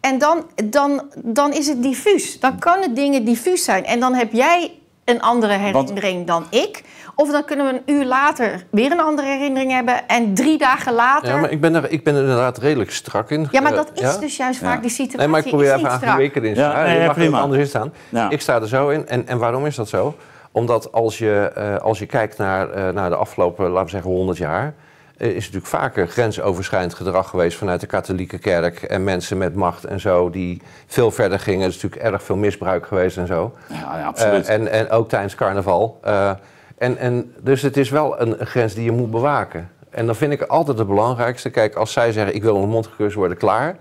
en dan, dan, dan is het diffuus. Dan kan het dingen diffuus zijn. En dan heb jij een andere herinnering dan ik. Of dan kunnen we een uur later weer een andere herinnering hebben. En drie dagen later. Ja, maar ik ben er, ik ben inderdaad redelijk strak in. Ja, maar eh, dat is dus juist vaak die situatie. Nee, maar ik probeer even aan weken in te Ja, nee, je mag er anders in staan. Ik sta er zo in. En, en waarom is dat zo? Omdat als je, eh, als je kijkt naar, eh, naar de afgelopen, laten we zeggen, honderd jaar. Eh, is natuurlijk vaker grensoverschrijdend gedrag geweest vanuit de katholieke kerk en mensen met macht en zo die veel verder gingen. Er is natuurlijk erg veel misbruik geweest en zo. Ja, ja absoluut. Eh, en, en ook tijdens carnaval. Eh, en, en, dus het is wel een grens die je moet bewaken. En dan vind ik altijd het belangrijkste. Kijk, als zij zeggen ik wil mijn mond gekust worden, klaar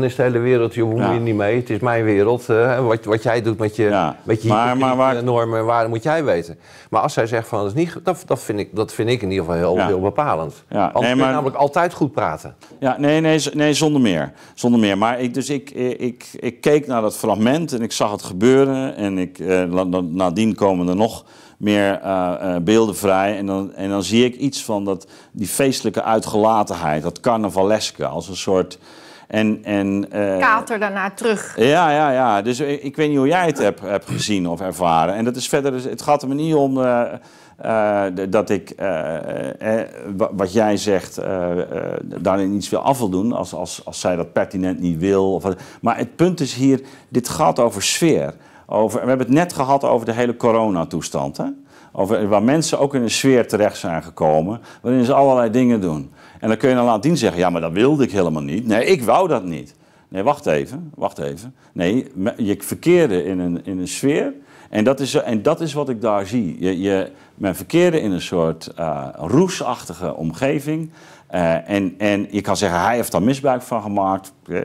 dan is de hele wereld, je hoeft ja. niet mee. Het is mijn wereld. Eh, wat, wat jij doet met je, met je maar, waar... normen en waarden moet jij weten. Maar als zij zegt van dat is niet dat, dat, vind, ik, dat vind ik in ieder geval heel, heel bepalend. Ja. Anders nee, kun je namelijk altijd goed praten. Ja, nee, nee, nee zonder meer. Zonder meer. Maar ik, dus ik, ik, ik, keek naar dat fragment en ik zag het gebeuren. En ik, eh, nadien komen er nog meer eh, eh, beelden vrij. En dan, en dan zie ik iets van dat, die feestelijke uitgelatenheid, dat carnavaleske, als een soort en, en, eh, Kater daarna terug. Ja, ja, ja. Dus ik, weet niet hoe jij het hebt, gezien of ervaren. En dat is verder, dus het gaat er me niet om eh, eh, dat ik, eh, wat jij zegt, daarin iets wil af wil doen. Als, als, als zij dat pertinent niet wil. Of Maar het punt is hier, dit gaat over sfeer. Over, we hebben het net gehad over de hele coronatoestand. Hè? Of waar mensen ook in een sfeer terecht zijn gekomen, waarin ze allerlei dingen doen. En dan kun je dan zien zeggen, ja, maar dat wilde ik helemaal niet. Nee, ik wou dat niet. Nee, wacht even, wacht even. Nee, je verkeerde in een, in een sfeer en dat, is, en dat is wat ik daar zie. Je, je, men verkeerde in een soort eh, roesachtige omgeving. Eh, en, en je kan zeggen, hij heeft daar misbruik van gemaakt. Eh,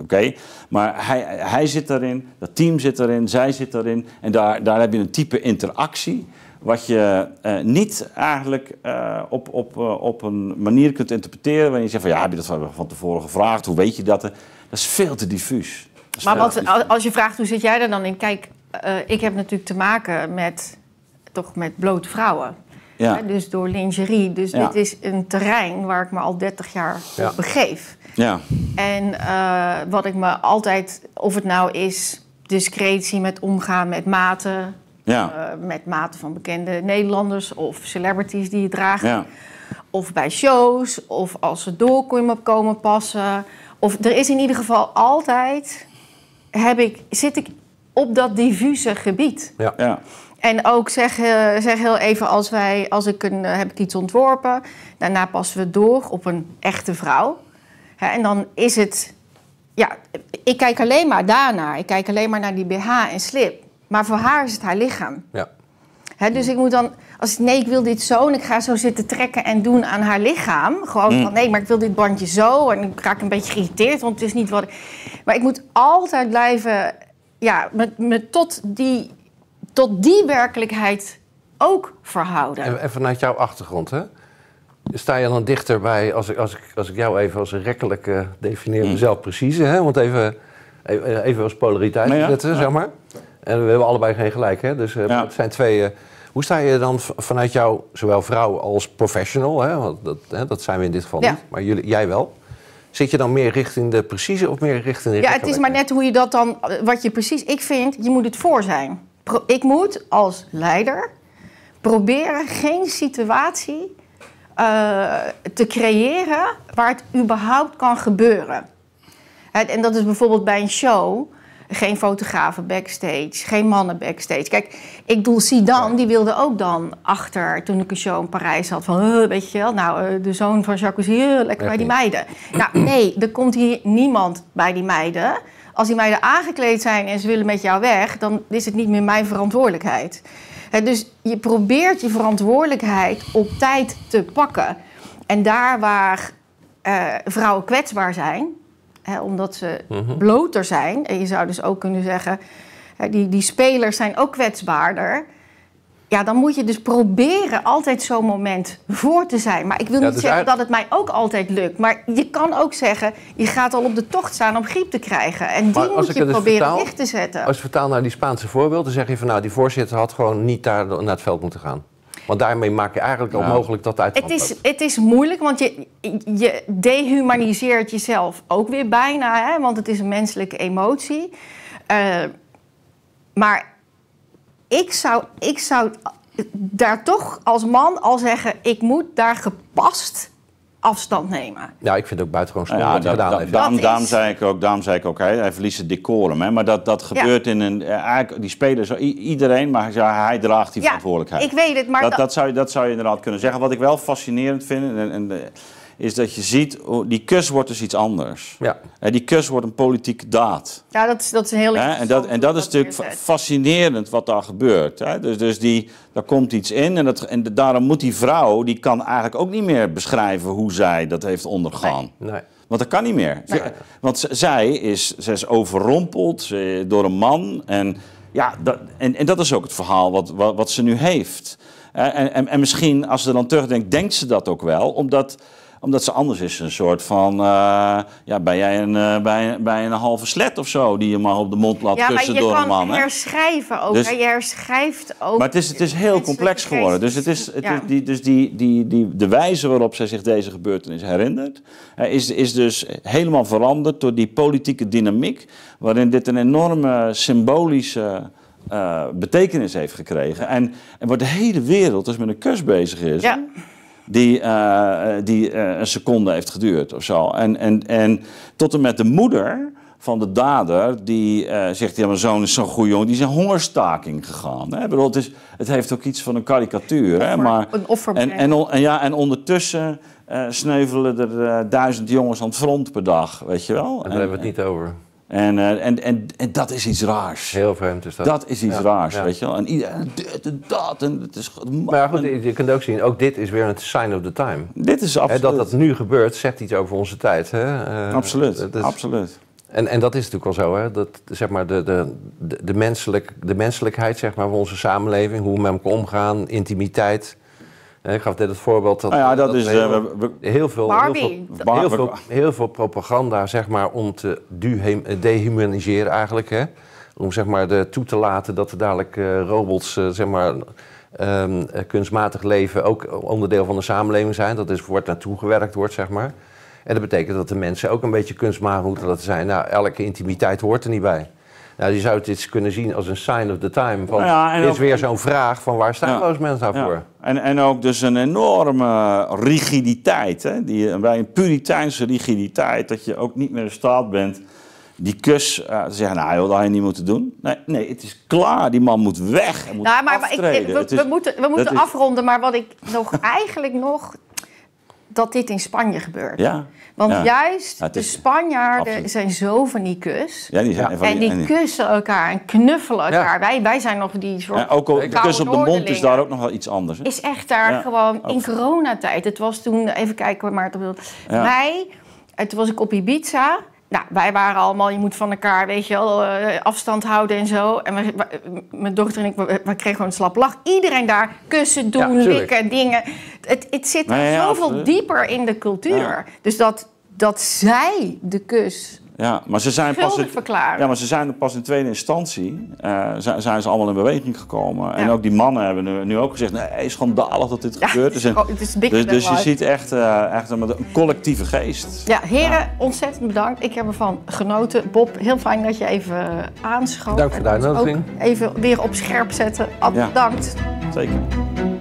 oké. Maar hij, hij zit daarin, dat team zit daarin, zij zit daarin. En daar, daar heb je een type interactie wat je eh, niet eigenlijk eh, op, op, eh, op een manier kunt interpreteren wanneer je zegt van ja, heb je dat van tevoren gevraagd, hoe weet je dat? Dat is veel te diffuus. Maar als je vraagt hoe zit jij er dan in? Kijk, ik heb natuurlijk te maken met toch met bloot vrouwen. Ja. Dus door lingerie. Dus dit is een terrein waar ik me al 30 jaar op begeef. Ja. En wat ik me altijd, of het nou is discretie met omgaan met maten, ja. Eh, met mate van bekende Nederlanders of celebrities die het dragen. Of bij shows, of als ze door komen passen. Of er is in ieder geval altijd. Heb ik, zit ik op dat diffuse gebied. Ja. ja. En ook zeg, eh, zeg heel even, als, wij, als ik een, eh, heb ik iets ontworpen, daarna passen we door op een echte vrouw. en dan is het, ja, ik kijk alleen maar daarnaar. Ik kijk alleen maar naar die BH en slip. Maar voor haar is het haar lichaam. Ja. dus ik moet dan, als ik nee, ik wil dit zo en ik ga zo zitten trekken en doen aan haar lichaam. Gewoon mm. van nee, maar ik wil dit bandje zo en ik raak een beetje geïrriteerd, want het is niet wat ik. Maar ik moet altijd blijven, ja, met, tot, die, tot die werkelijkheid ook verhouden. Even vanuit jouw achtergrond, hè? Sta je dan dichter bij, als ik, als ik, als ik jou even als een rekkelijke defineer mm. mezelf mm. precies, hè? want even, even, als polariteit nou zetten, zeg maar. En we hebben allebei geen gelijk, hè? Dus eh, het zijn twee... Eh, hoe sta je dan vanuit jou, zowel vrouw als professional, hè? Want dat, hè, dat zijn we in dit geval niet, maar jullie, jij wel... Zit je dan meer richting de precieze of meer richting de Ja, het is maar net hoe je dat dan, eh, wat je precies... Ik vind, je moet het voor zijn. ik moet als leider proberen geen situatie te creëren waar het überhaupt kan gebeuren. En dat is bijvoorbeeld bij een show. Geen fotografen backstage, geen mannen backstage. Kijk, ik doe Sidan, die wilde ook dan achter, toen ik een show in Parijs had, van, weet je wel, nou, eh, de zoon van Jacques, uh, lekker bij die meiden. Nou, nee, er komt hier niemand bij die meiden. Als die meiden aangekleed zijn en ze willen met jou weg, dan is het niet meer mijn verantwoordelijkheid. dus je probeert je verantwoordelijkheid op tijd te pakken. En daar waar eh, vrouwen kwetsbaar zijn, Hè, omdat ze mm bloter zijn. En je zou dus ook kunnen zeggen, die, die spelers zijn ook kwetsbaarder. Ja, dan moet je dus proberen altijd zo'n moment voor te zijn. Maar ik wil niet dus zeggen dat het mij ook altijd lukt. Maar je kan ook zeggen, je gaat al op de tocht staan om griep te krijgen. En die moet je dus proberen dicht te zetten. Als je vertaalt naar die Spaanse voorbeeld, dan zeg je van... nou, die voorzitter had gewoon niet daar naar het veld moeten gaan. Want daarmee maak je eigenlijk ook mogelijk dat uit. Het is, het is moeilijk, want je, je dehumaniseert jezelf ook weer bijna. Hè? Want het is een menselijke emotie. Eh, maar ik zou, ik zou daar toch als man al zeggen: ik moet daar gepast afstand nemen. Ja, ik vind het ook buitengewoon snel gedaan heeft. Daarom, zei ik ook, daarom zei ik ook hij, verliest het decorum. Hè. Maar dat, dat gebeurt in een... Eh, eigenlijk, die spelers, iedereen, maar hij draagt die ja, verantwoordelijkheid. ik weet het, maar... Dat, dat, dat, zou, dat zou je inderdaad kunnen zeggen. Wat ik wel fascinerend vind... en, en is dat je ziet, oh, die kus wordt dus iets anders. Ja. En die kus wordt een politieke daad. Ja, dat is, dat is een heel En dat, en dat is natuurlijk fascinerend wat daar gebeurt. Hè? Dus, dus die, daar komt iets in en, dat, en daarom moet die vrouw, die kan eigenlijk ook niet meer beschrijven hoe zij dat heeft ondergaan. nee. Want dat kan niet meer. Nee. Want zij is, zij is overrompeld door een man. En, ja, dat, en, en dat is ook het verhaal wat, wat, ze nu heeft. En, en, en misschien, als ze dan terugdenkt, denkt ze dat ook wel. Omdat omdat ze anders is een soort van... Eh, ja, ben jij een, eh, bij, bij een halve slet of zo... die je maar op de mond laat ja, kussen door een man. Ja, maar je kan herschrijven ook. Dus je herschrijft ook... Maar het is, het is heel complex geworden. Dus, het is, het die, dus die, die, die, de wijze waarop zij zich deze gebeurtenis herinnert... Eh, is, is dus helemaal veranderd door die politieke dynamiek... waarin dit een enorme symbolische... betekenis heeft gekregen. En, en waar de hele wereld dus met een kus bezig is. Ja die, eh, die eh, een seconde heeft geduurd of zo. En, en, en tot en met de moeder van de dader, die eh, zegt, ja, mijn zoon is zo'n goede jongen, die is hongerstaking gegaan. Hè? het, is, het heeft ook iets van een karikatuur. hè? Maar, een offer. En, en, ja, en ondertussen sneuvelen er duizend jongens aan het front per dag, weet je wel. En daar hebben we het niet over. Eh, en, en, en, dat is iets raars. Heel vreemd is dat. Dat is iets raars, weet je wel. En iedereen dit en dat. En het is, maar goed, je kunt ook zien, ook dit is weer een sign of the time. Dit is absoluut. dat dat nu gebeurt, zegt iets over onze tijd. Hè? Uh, absoluut, absoluut. En, en dat is natuurlijk wel zo, hè? Dat, zeg maar, de, de, de, menselijk, de menselijkheid zeg maar, van onze samenleving, hoe we met elkaar omgaan, intimiteit ik gaf net het voorbeeld dat, nou ja, dat, is, heel, eh, heel, veel, heel, veel, heel, veel, propaganda zeg maar, om te dehumaniseren eigenlijk. Hè? Om zeg maar, de, toe te laten dat er dadelijk eh, robots eh, zeg maar, ehm, kunstmatig leven ook onderdeel van de samenleving zijn. Dat is wordt naartoe gewerkt wordt, zeg maar. En dat betekent dat de mensen ook een beetje kunstmatig moeten laten zijn. Nou, elke intimiteit hoort er niet bij. Nou, je zou het iets kunnen zien als een sign of the time. Want nou dit is weer zo'n vraag van waar staan ja, mensen nou voor? En, en ook dus een enorme rigiditeit. Hè? Die, bij een puriteinse rigiditeit, dat je ook niet meer in staat bent... Die kus, eh, te zeggen, nou joh, dat had je niet moeten doen. Nee, nee, het is klaar, die man moet weg. Moet nou, maar, ik, we, moeten, we moeten afronden, maar wat ik nog eigenlijk nog dat dit in Spanje gebeurt. Want juist de Spanjaarden zijn zo van die kus. Ja, die zijn Van die, en die kussen elkaar en knuffelen elkaar. Wij, wij zijn nog die soort. Ja, ook al, de kus op de mond is daar ook nog wel iets anders. Is echt daar gewoon in coronatijd. Het was toen, even kijken, maar wij, Toen was ik op Ibiza. Nou, wij waren allemaal, je moet van elkaar, weet je wel, eh, afstand houden en zo. En mijn dochter en ik, we kregen gewoon een slap lach. Iedereen daar kussen doen, likken, dingen. Het, het zit nee, zoveel dieper in de cultuur. Dus dat, dat zij de kus ja, maar ze zijn pas in, Ja, maar ze zijn pas in tweede instantie eh, zijn, ze allemaal in beweging gekomen. En ook die mannen hebben nu, nu ook gezegd, nee, schandalig dat dit gebeurt. Oh, dus, dus, je ziet echt, eh, echt een, collectieve geest. Ja, heren, ontzettend bedankt. Ik heb ervan genoten. Bob, heel fijn dat je even aanschoot. Dank voor de uitnodiging. Even weer op scherp zetten. Al Zeker.